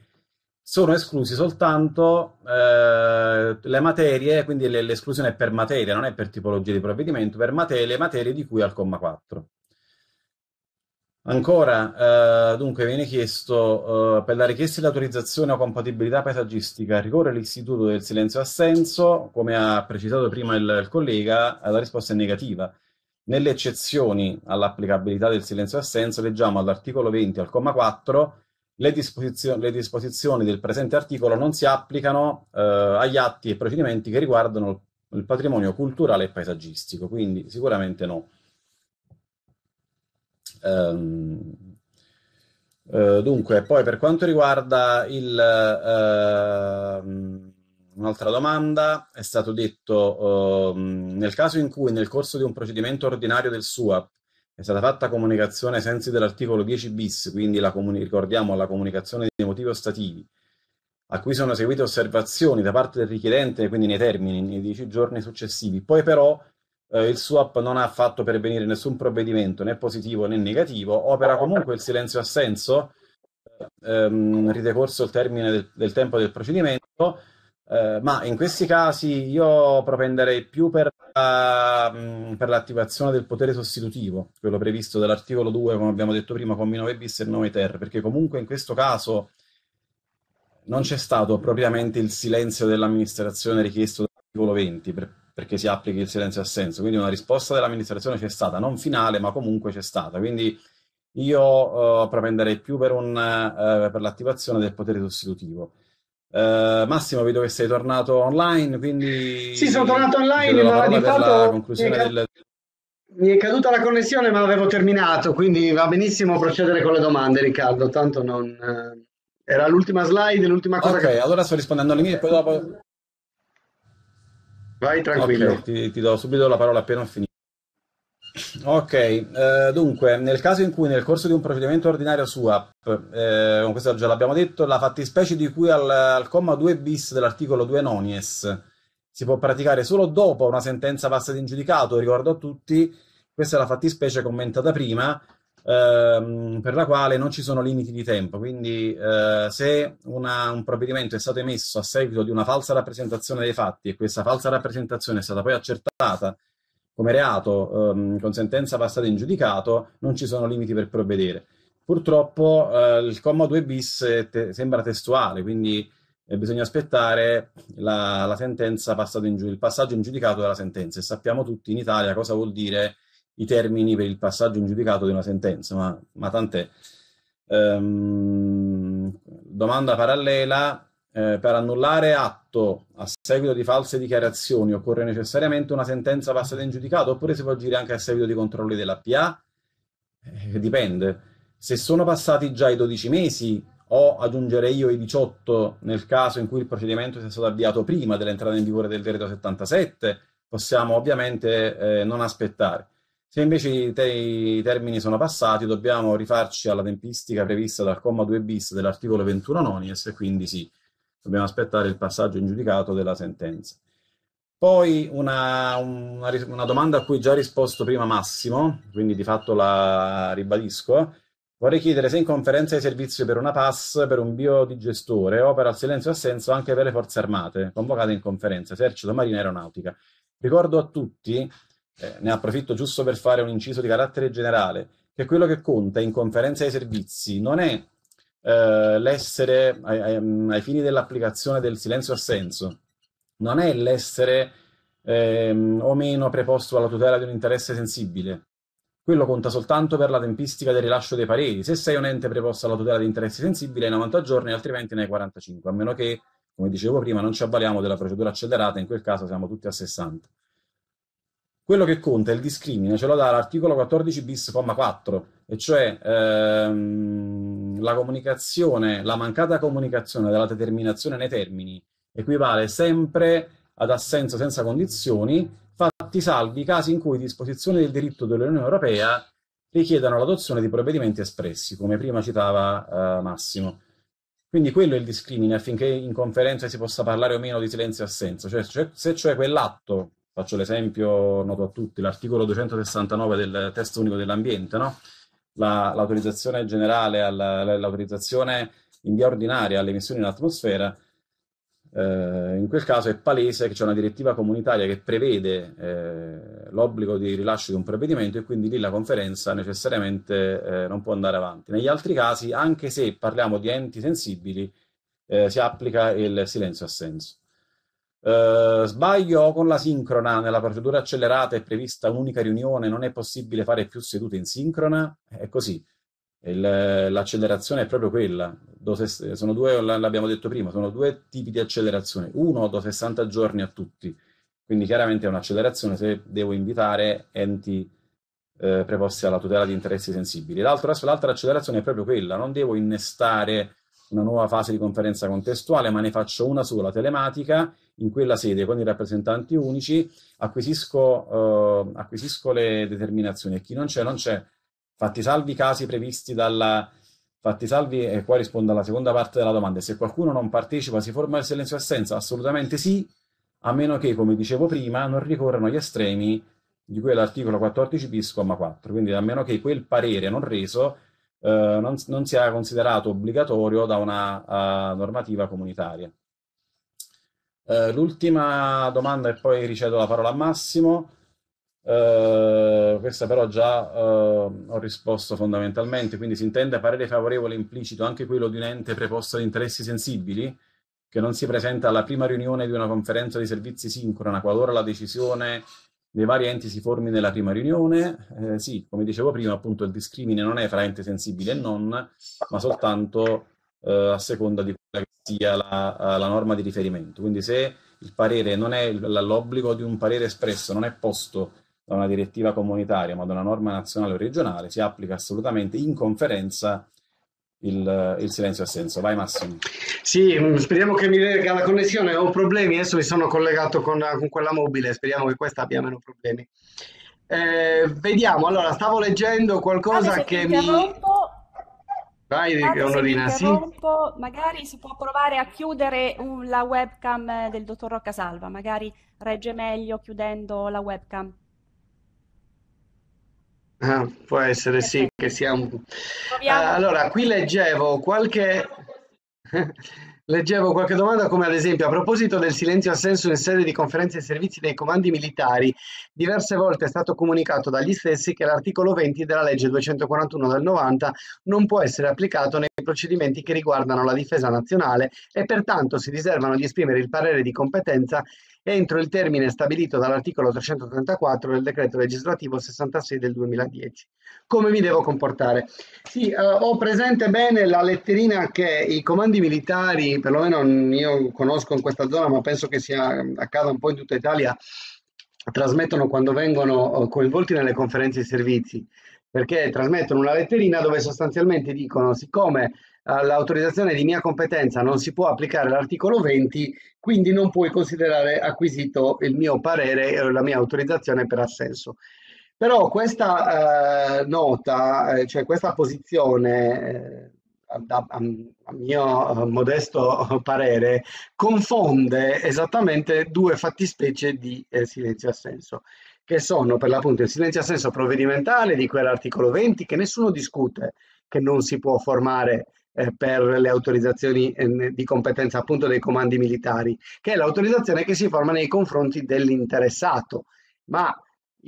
Sono esclusi soltanto eh, le materie, quindi l'esclusione è per materia, non è per tipologia di provvedimento, per materie, materie di cui al comma 4. Ancora, eh, dunque, viene chiesto eh, per la richiesta di autorizzazione o compatibilità paesaggistica ricorre l'istituto del silenzio-assenso, come ha precisato prima il, il collega, eh, la risposta è negativa. Nelle eccezioni all'applicabilità del silenzio-assenso leggiamo all'articolo 20 al comma 4 le, disposizio le, disposizioni del presente articolo non si applicano eh, agli atti e procedimenti che riguardano il patrimonio culturale e paesaggistico, quindi sicuramente no. Um, uh, dunque, poi per quanto riguarda il... Uh, un'altra domanda, è stato detto uh, nel caso in cui nel corso di un procedimento ordinario del SUAP è stata fatta comunicazione ai sensi dell'articolo 10 bis, quindi la ricordiamo la comunicazione dei motivi ostativi, a cui sono seguite osservazioni da parte del richiedente, quindi nei termini, nei dieci giorni successivi, poi però eh, il swap non ha fatto pervenire nessun provvedimento né positivo né negativo, opera comunque il silenzio assenso, ehm, ridecorso il termine del, del tempo del procedimento, eh, ma in questi casi io propenderei più per, la, mm, per l'attivazione del potere sostitutivo, quello previsto dall'articolo 2, come abbiamo detto prima, con 9 bis e 9 ter, perché comunque in questo caso non c'è stato propriamente il silenzio dell'amministrazione richiesto dall'articolo 20, per, perché si applichi il silenzio assenso. Quindi una risposta dell'amministrazione c'è stata, non finale, ma comunque c'è stata. Quindi io eh, prependerei più per, un, eh, per l'attivazione del potere sostitutivo. Eh, Massimo, vedo che sei tornato online, quindi... Sì, sono tornato online, ma di fatto mi è, del... mi è caduta la connessione, ma avevo terminato, quindi va benissimo procedere con le domande, Riccardo, tanto non... Eh, era l'ultima slide, l'ultima cosa. Ok, che... allora sto rispondendo alle mie e poi dopo. Vai tranquillo. Okay, ti, ti, do subito la parola appena ho finito. Ok, eh, dunque, nel caso in cui nel corso di un procedimento ordinario SUAP, eh, questo già l'abbiamo detto, la fattispecie di cui al, al comma 2 bis dell'articolo 2 nonies si può praticare solo dopo una sentenza passata in giudicato, ricordo a tutti, questa è la fattispecie commentata prima, ehm, per la quale non ci sono limiti di tempo. Quindi eh, se una, un provvedimento è stato emesso a seguito di una falsa rappresentazione dei fatti e questa falsa rappresentazione è stata poi accertata come reato ehm, con sentenza passata in giudicato, non ci sono limiti per provvedere. Purtroppo eh, il comma 2 bis te- sembra testuale, quindi eh, bisogna aspettare la, la sentenza passata in giu- il passaggio in giudicato della sentenza. E sappiamo tutti in Italia cosa vuol dire i termini per il passaggio in giudicato di una sentenza, ma, ma tant'è. Ehm, domanda parallela, eh, per annullare atto a seguito di false dichiarazioni occorre necessariamente una sentenza passata in giudicato oppure si può agire anche a seguito di controlli della PA? Eh, dipende. Se sono passati già i 12 mesi o aggiungerei io i 18 nel caso in cui il procedimento sia stato avviato prima dell'entrata in vigore del decreto 77, possiamo ovviamente eh, non aspettare. Se invece i, te- i termini sono passati, dobbiamo rifarci alla tempistica prevista dal comma 2 bis dell'articolo 21 nonies e quindi sì, dobbiamo aspettare il passaggio in giudicato della sentenza. Poi una, una, una, domanda a cui già risposto prima Massimo, quindi di fatto la ribadisco. Vorrei chiedere se in conferenza di servizio per una PAS, per un biodigestore opera per al silenzio assenso anche per le forze armate, convocate in conferenza, esercito, marina e aeronautica. Ricordo a tutti eh, ne approfitto giusto per fare un inciso di carattere generale, che quello che conta in conferenza dei servizi non è eh, l'essere, ai, ai, mm, ai, fini dell'applicazione del silenzio assenso, non è l'essere eh, o meno preposto alla tutela di un interesse sensibile. Quello conta soltanto per la tempistica del rilascio dei pareri. Se sei un ente preposto alla tutela di interessi sensibili, hai 90 giorni, altrimenti ne hai 45, a meno che, come dicevo prima, non ci avvaliamo della procedura accelerata, in quel caso siamo tutti a 60. Quello che conta è il discrimine, ce lo dà l'articolo 14 bis, comma 4, e cioè ehm, la comunicazione, la mancata comunicazione della determinazione nei termini equivale sempre ad assenso senza condizioni, fatti salvi i casi in cui disposizioni del diritto dell'Unione Europea richiedano l'adozione di provvedimenti espressi, come prima citava eh, Massimo. Quindi quello è il discrimine affinché in conferenza si possa parlare o meno di silenzio e assenso, cioè se cioè quell'atto Faccio l'esempio noto a tutti, l'articolo 269 del testo unico dell'ambiente, no? La, l'autorizzazione generale, alla, l'autorizzazione in via ordinaria alle emissioni in atmosfera, eh, in quel caso è palese che c'è una direttiva comunitaria che prevede eh, l'obbligo di rilascio di un provvedimento e quindi lì la conferenza necessariamente eh, non può andare avanti. Negli altri casi, anche se parliamo di enti sensibili, eh, si applica il silenzio assenso. Uh, sbaglio con la sincrona, nella procedura accelerata è prevista un'unica riunione, non è possibile fare più sedute in sincrona? È così, Il, l'accelerazione è proprio quella, dose, sono due, l'abbiamo detto prima, sono due tipi di accelerazione, uno do 60 giorni a tutti, quindi chiaramente è un'accelerazione se devo invitare enti eh, preposti alla tutela di interessi sensibili. L'altra accelerazione è proprio quella, non devo innestare una nuova fase di conferenza contestuale, ma ne faccio una sola telematica in quella sede con i rappresentanti unici, acquisisco, eh, acquisisco le determinazioni e chi non c'è, non c'è. Fatti salvi i casi previsti dalla... Fatti salvi, e qua rispondo alla seconda parte della domanda, se qualcuno non partecipa si forma il silenzio assenza? Assolutamente sì, a meno che, come dicevo prima, non ricorrano agli estremi di cui è l'articolo 14 bis, comma 4. Quindi a meno che quel parere non reso eh, non, non, sia considerato obbligatorio da una uh, normativa comunitaria. Uh, l'ultima domanda e poi ricevo la parola a Massimo. Uh, questa però già ho risposto fondamentalmente, quindi si intende parere favorevole implicito anche quello di un ente preposto ad interessi sensibili che non si presenta alla prima riunione di una conferenza di servizi sincrona qualora la decisione dei vari enti si formi nella prima riunione. Eh, sì, come dicevo prima, appunto il discrimine non è fra ente sensibile e non, ma soltanto eh, a seconda di quella che sia la, eh, la, norma di riferimento. Quindi se il parere non è l'obbligo di un parere espresso, non è posto da una direttiva comunitaria, ma da una norma nazionale o regionale, si applica assolutamente in conferenza il, il, silenzio ha senso. Vai Massimo. Sì, mm, speriamo che mi venga la connessione, ho problemi, adesso eh, mi sono collegato con, eh, con quella mobile, speriamo che questa abbia meno problemi. Eh, vediamo, allora, stavo leggendo qualcosa ah, che mi... Vai, Onorina, sì. Magari si può provare a chiudere mm, la webcam del dottor Roccasalva, magari regge meglio chiudendo la webcam. Ah, può essere sì che siamo. Ah, eh, allora, qui leggevo qualche... leggevo qualche domanda come ad esempio a proposito del silenzio assenso in sede di conferenze e servizi dei comandi militari, diverse volte è stato comunicato dagli stessi che l'articolo 20 della legge 241 del 90 non può essere applicato nei procedimenti che riguardano la difesa nazionale e pertanto si riservano di esprimere il parere di competenza entro il termine stabilito dall'articolo 334 del decreto legislativo 66 del 2010. Come mi devo comportare? Sì, eh, ho presente bene la letterina che i comandi militari, perlomeno io conosco in questa zona, ma penso che sia, eh, accada un po' in tutta Italia, trasmettono quando vengono eh, coinvolti nelle conferenze e servizi perché trasmettono una letterina dove sostanzialmente dicono siccome all'autorizzazione di mia competenza non si può applicare l'articolo 20, quindi non puoi considerare acquisito il mio parere e la mia autorizzazione per assenso. Però questa eh, nota, eh, cioè questa posizione, eh, a, a, a, mio eh, modesto parere, confonde esattamente due fattispecie di eh, silenzio-assenso che sono per l'appunto il silenzio assenso provvedimentale di quell'articolo 20 che nessuno discute che non si può formare eh, per le autorizzazioni eh, di competenza appunto dei comandi militari, che è l'autorizzazione che si forma nei confronti dell'interessato. Ma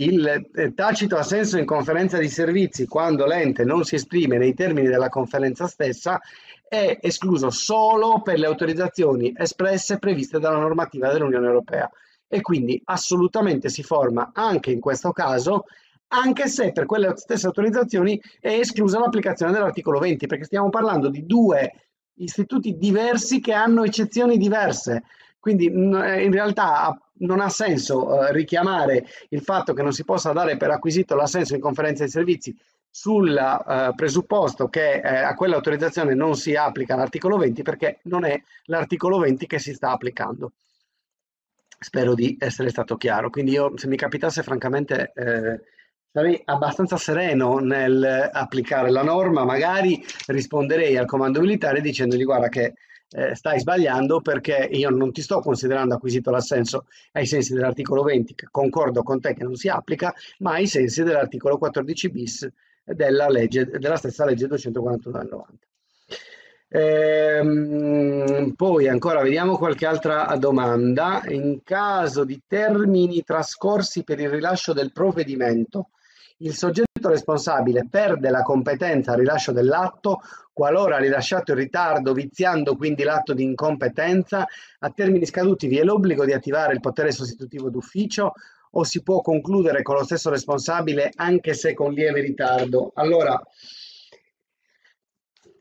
il eh, tacito assenso in conferenza di servizi quando l'ente non si esprime nei termini della conferenza stessa è escluso solo per le autorizzazioni espresse previste dalla normativa dell'Unione Europea e quindi assolutamente si forma anche in questo caso anche se per quelle stesse autorizzazioni è esclusa l'applicazione dell'articolo 20, perché stiamo parlando di due istituti diversi che hanno eccezioni diverse. Quindi eh, in realtà non ha senso eh, richiamare il fatto che non si possa dare per acquisito l'assenso in conferenza di servizi sul eh, presupposto che eh, a quell'autorizzazione non si applica l'articolo 20 perché non è l'articolo 20 che si sta applicando. Spero di essere stato chiaro. Quindi io se mi capitasse francamente eh, sarei abbastanza sereno nel applicare la norma, magari risponderei al comando militare dicendogli guarda che eh, stai sbagliando perché io non ti sto considerando acquisito l'assenso ai sensi dell'articolo 20, che concordo con te che non si applica, ma ai sensi dell'articolo 14 bis della, legge, della stessa legge 241 del 90. Ehm, poi ancora vediamo qualche altra domanda. In caso di termini trascorsi per il rilascio del provvedimento il soggetto responsabile perde la competenza al rilascio dell'atto qualora rilasciato in ritardo, viziando quindi l'atto di incompetenza, a termini scaduti vi è l'obbligo di attivare il potere sostitutivo d'ufficio o si può concludere con lo stesso responsabile anche se con lieve ritardo. Allora,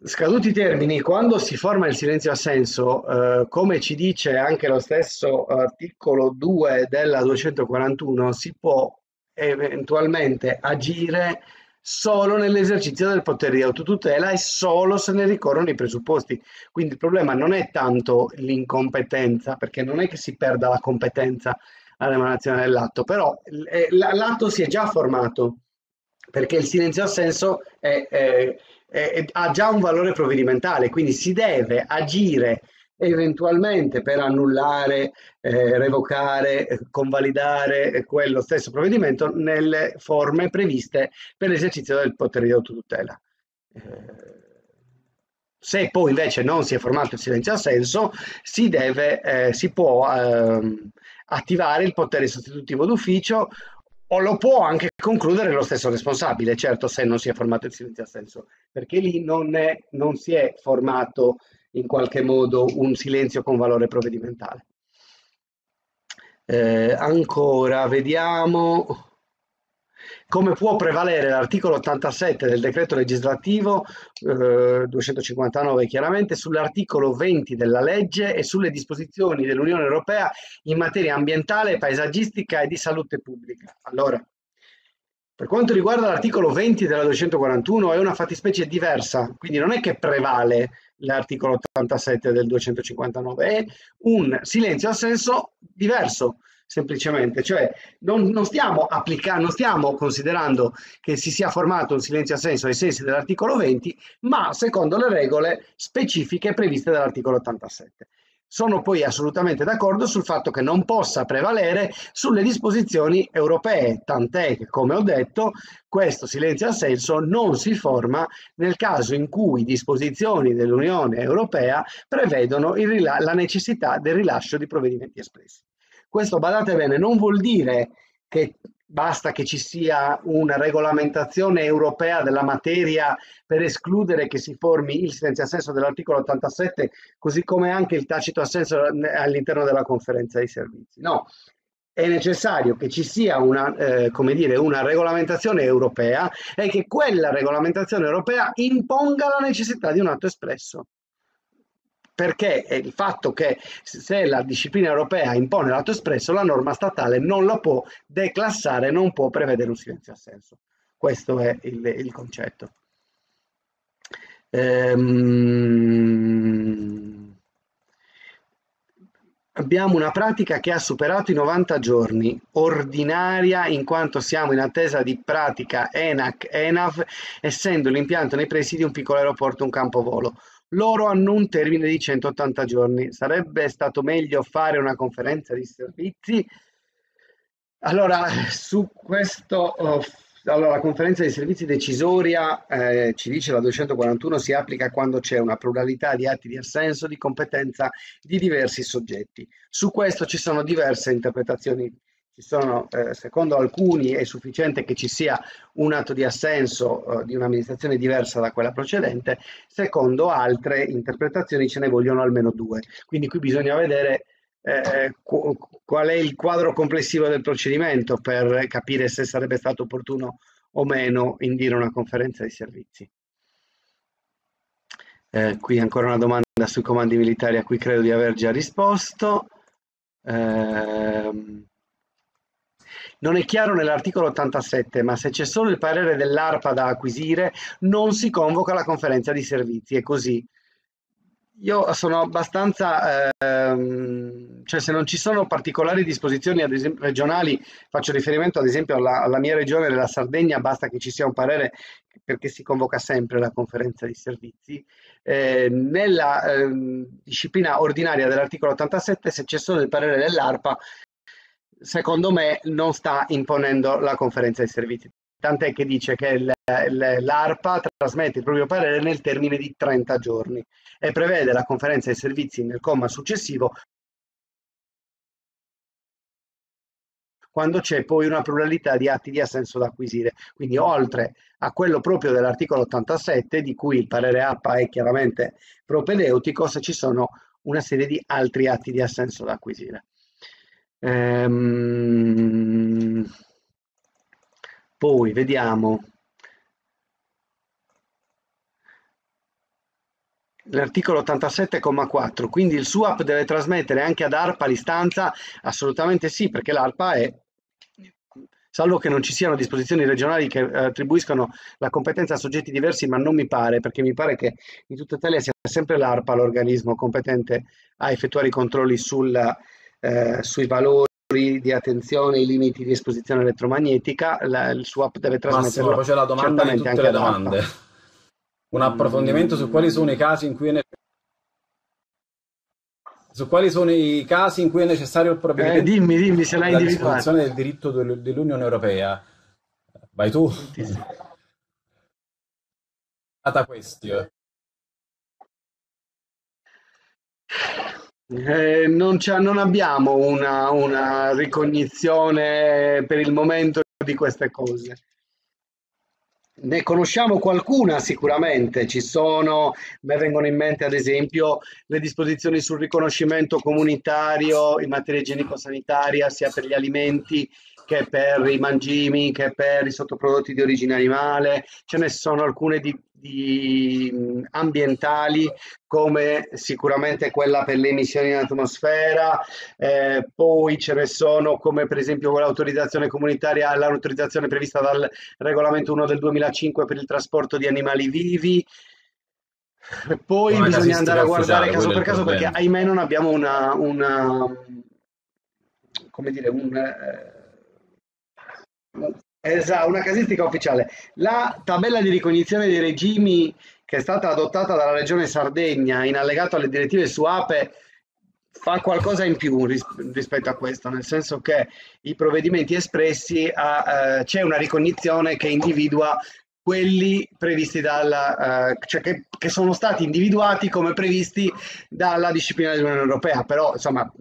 scaduti i termini, quando si forma il silenzio assenso, eh, come ci dice anche lo stesso articolo 2 della 241, si può eventualmente agire solo nell'esercizio del potere di autotutela e solo se ne ricorrono i presupposti. Quindi il problema non è tanto l'incompetenza, perché non è che si perda la competenza all'emanazione dell'atto, però eh, l'atto si è già formato, perché il silenzio assenso è, è, è, ha già un valore provvedimentale, quindi si deve agire eventualmente per annullare, eh, revocare, eh, convalidare eh, quello stesso provvedimento nelle forme previste per l'esercizio del potere di autotutela. Eh, se poi invece non si è formato il silenzio assenso, si, deve, eh, si può ehm, attivare il potere sostitutivo d'ufficio o lo può anche concludere lo stesso responsabile, certo se non si è formato il silenzio assenso, perché lì non, è, non si è formato in qualche modo un silenzio con valore provvedimentale. Eh, ancora, vediamo come può prevalere l'articolo 87 del decreto legislativo eh, 259 chiaramente sull'articolo 20 della legge e sulle disposizioni dell'Unione Europea in materia ambientale, paesaggistica e di salute pubblica. Allora, per quanto riguarda l'articolo 20 della 241 è una fattispecie diversa, quindi non è che prevale l'articolo 87 del 259, è un silenzio a senso diverso semplicemente, cioè non, non stiamo applicando, non stiamo considerando che si sia formato un silenzio a senso ai sensi dell'articolo 20, ma secondo le regole specifiche previste dall'articolo 87. Sono poi assolutamente d'accordo sul fatto che non possa prevalere sulle disposizioni europee, tant'è che, come ho detto, questo silenzio assenso non si forma nel caso in cui disposizioni dell'Unione Europea prevedono la necessità del rilascio di provvedimenti espressi. Questo, badate bene, non vuol dire che Basta che ci sia una regolamentazione europea della materia per escludere che si formi il silenzio assenso dell'articolo 87, così come anche il tacito assenso all'interno della conferenza dei servizi. No, è necessario che ci sia una, eh, dire, una, regolamentazione europea e che quella regolamentazione europea imponga la necessità di un atto espresso perché il fatto che se la disciplina europea impone l'atto espresso, la norma statale non la può declassare, non può prevedere un silenzio assenso. Questo è il, il concetto. Ehm... Abbiamo una pratica che ha superato i 90 giorni, ordinaria in quanto siamo in attesa di pratica ENAC-ENAV, essendo l'impianto nei presidi un piccolo aeroporto, un campovolo. volo loro hanno un termine di 180 giorni. Sarebbe stato meglio fare una conferenza di servizi. Allora, su questo, oh, allora, la conferenza di servizi decisoria, eh, ci dice la 241, si applica quando c'è una pluralità di atti di assenso di competenza di diversi soggetti. Su questo ci sono diverse interpretazioni sono, eh, secondo alcuni è sufficiente che ci sia un atto di assenso eh, di un'amministrazione diversa da quella precedente, secondo altre interpretazioni ce ne vogliono almeno due. Quindi qui bisogna vedere eh, eh qual è il quadro complessivo del procedimento per capire se sarebbe stato opportuno o meno indire una conferenza di servizi. Eh, qui ancora una domanda sui comandi militari a cui credo di aver già risposto. Eh, non è chiaro nell'articolo 87, ma se c'è solo il parere dell'ARPA da acquisire, non si convoca la conferenza di servizi, è così. Io sono abbastanza, ehm, cioè se non ci sono particolari disposizioni esempio, regionali, faccio riferimento ad esempio alla, alla mia regione, la Sardegna, basta che ci sia un parere perché si convoca sempre la conferenza di servizi. Eh, nella eh, disciplina ordinaria dell'articolo 87, se c'è solo il parere dell'ARPA, secondo me non sta imponendo la conferenza dei servizi. Tant'è che dice che il, il, l'ARPA trasmette il proprio parere nel termine di 30 giorni e prevede la conferenza dei servizi nel comma successivo quando c'è poi una pluralità di atti di assenso da acquisire. Quindi oltre a quello proprio dell'articolo 87, di cui il parere APA è chiaramente propedeutico, se ci sono una serie di altri atti di assenso da acquisire. Ehm, poi vediamo l'articolo 87,4, quindi il SUAP deve trasmettere anche ad ARPA l'istanza? Assolutamente sì, perché l'ARPA è salvo che non ci siano disposizioni regionali che eh, attribuiscono la competenza a soggetti diversi, ma non mi pare, perché mi pare che in tutta Italia sia sempre l'ARPA l'organismo competente a effettuare i controlli sulla eh, sui valori di attenzione, i limiti di esposizione elettromagnetica, la, il swap deve trasmettere. poi c'è la domanda di tutte le domande. Un approfondimento mm. su quali sono i casi in cui è necessario su quali sono i casi in cui è necessario il provvedimento eh, dimmi, dimmi se l'hai individuato del diritto dell'Unione Europea vai tu data questi eh, non, non, abbiamo una, una ricognizione per il momento di queste cose. Ne conosciamo qualcuna sicuramente, ci sono, mi vengono in mente ad esempio le disposizioni sul riconoscimento comunitario in materia igienico-sanitaria sia per gli alimenti che per i mangimi, che per i sottoprodotti di origine animale, ce ne sono alcune di, di ambientali come sicuramente quella per le emissioni in atmosfera, eh, poi ce ne sono come per esempio l'autorizzazione comunitaria, l'autorizzazione prevista dal regolamento 1 del 2005 per il trasporto di animali vivi. Poi come bisogna andare a guardare caso per caso problema. perché ahimè non abbiamo una, una come dire, un... Eh, Esatto, una casistica ufficiale. La tabella di ricognizione dei regimi che è stata adottata dalla Regione Sardegna in allegato alle direttive su APE fa qualcosa in più ris- rispetto a questo, nel senso che i provvedimenti espressi ha, eh, c'è una ricognizione che individua quelli previsti dalla, eh, cioè che, che, sono stati individuati come previsti dalla disciplina dell'Unione Europea, però insomma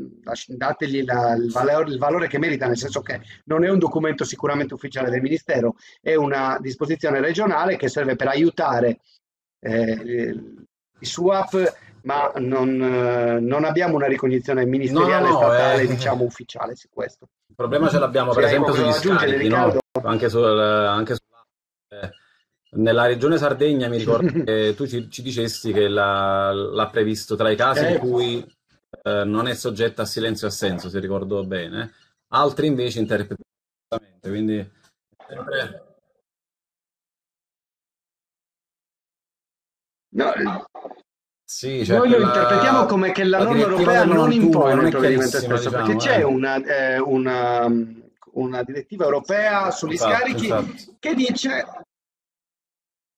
dategli la, il, valore, il, valore, che merita, nel senso che non è un documento sicuramente ufficiale del Ministero, è una disposizione regionale che serve per aiutare eh, i SWAP ma non, eh, non, abbiamo una ricognizione ministeriale no, no, statale, eh. diciamo ufficiale su questo. Il problema ce l'abbiamo, per sì, esempio, sugli scarichi, no? anche, sul, anche sulla... Eh nella regione Sardegna mi ricordo che tu ci, ci dicesti che la, l'ha previsto tra i casi in eh. cui eh, non è soggetta a silenzio assenso, se ricordo bene, altri invece interpretano quindi No, eh, sì, cioè Noi lo la, interpretiamo come che la, la norma europea non impone il provvedimento espresso, diciamo, perché c'è eh. una, eh, una, una, direttiva europea sugli esatto, scarichi esatto. che dice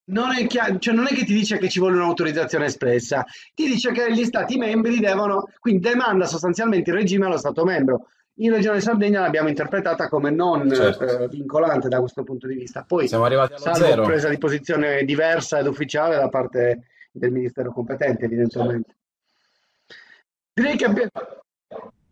non è, chiaro, cioè non è che ti dice che ci vuole un'autorizzazione espressa, ti dice che gli stati membri devono, quindi demanda sostanzialmente il regime allo stato membro. In Regione Sardegna l'abbiamo interpretata come non certo. eh, vincolante da questo punto di vista. Poi siamo arrivati alla zero. presa di posizione diversa ed ufficiale da parte del ministero competente, evidentemente. Certo. Direi che abbiamo...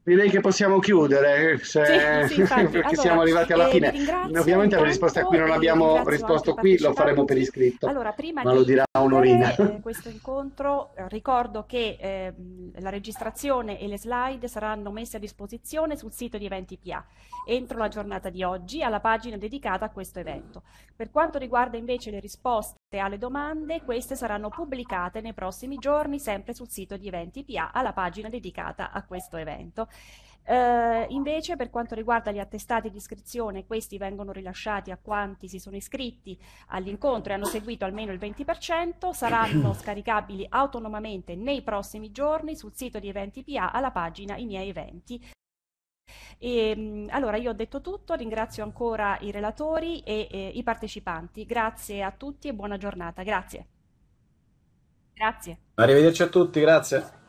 Direi che possiamo chiudere, eh, se... sì, sì, perché allora, siamo arrivati alla eh, fine. Ovviamente la risposta qui non abbiamo risposto qui, lo faremo per iscritto, allora, prima ma lo dirà Onorina. Questo incontro, eh, ricordo che eh, la registrazione e le slide saranno messe a disposizione sul sito di Eventi PA entro la giornata di oggi alla pagina dedicata a questo evento. Per quanto riguarda invece le risposte alle domande, queste saranno pubblicate nei prossimi giorni sempre sul sito di Eventi PA alla pagina dedicata a questo evento. Eh, invece per quanto riguarda gli attestati di iscrizione, questi vengono rilasciati a quanti si sono iscritti all'incontro e hanno seguito almeno il 20%, saranno scaricabili autonomamente nei prossimi giorni sul sito di Eventi PA alla pagina I miei eventi. E, ehm, allora io ho detto tutto, ringrazio ancora i relatori e, e i partecipanti, grazie a tutti e buona giornata, grazie. Grazie. Arrivederci a tutti, grazie.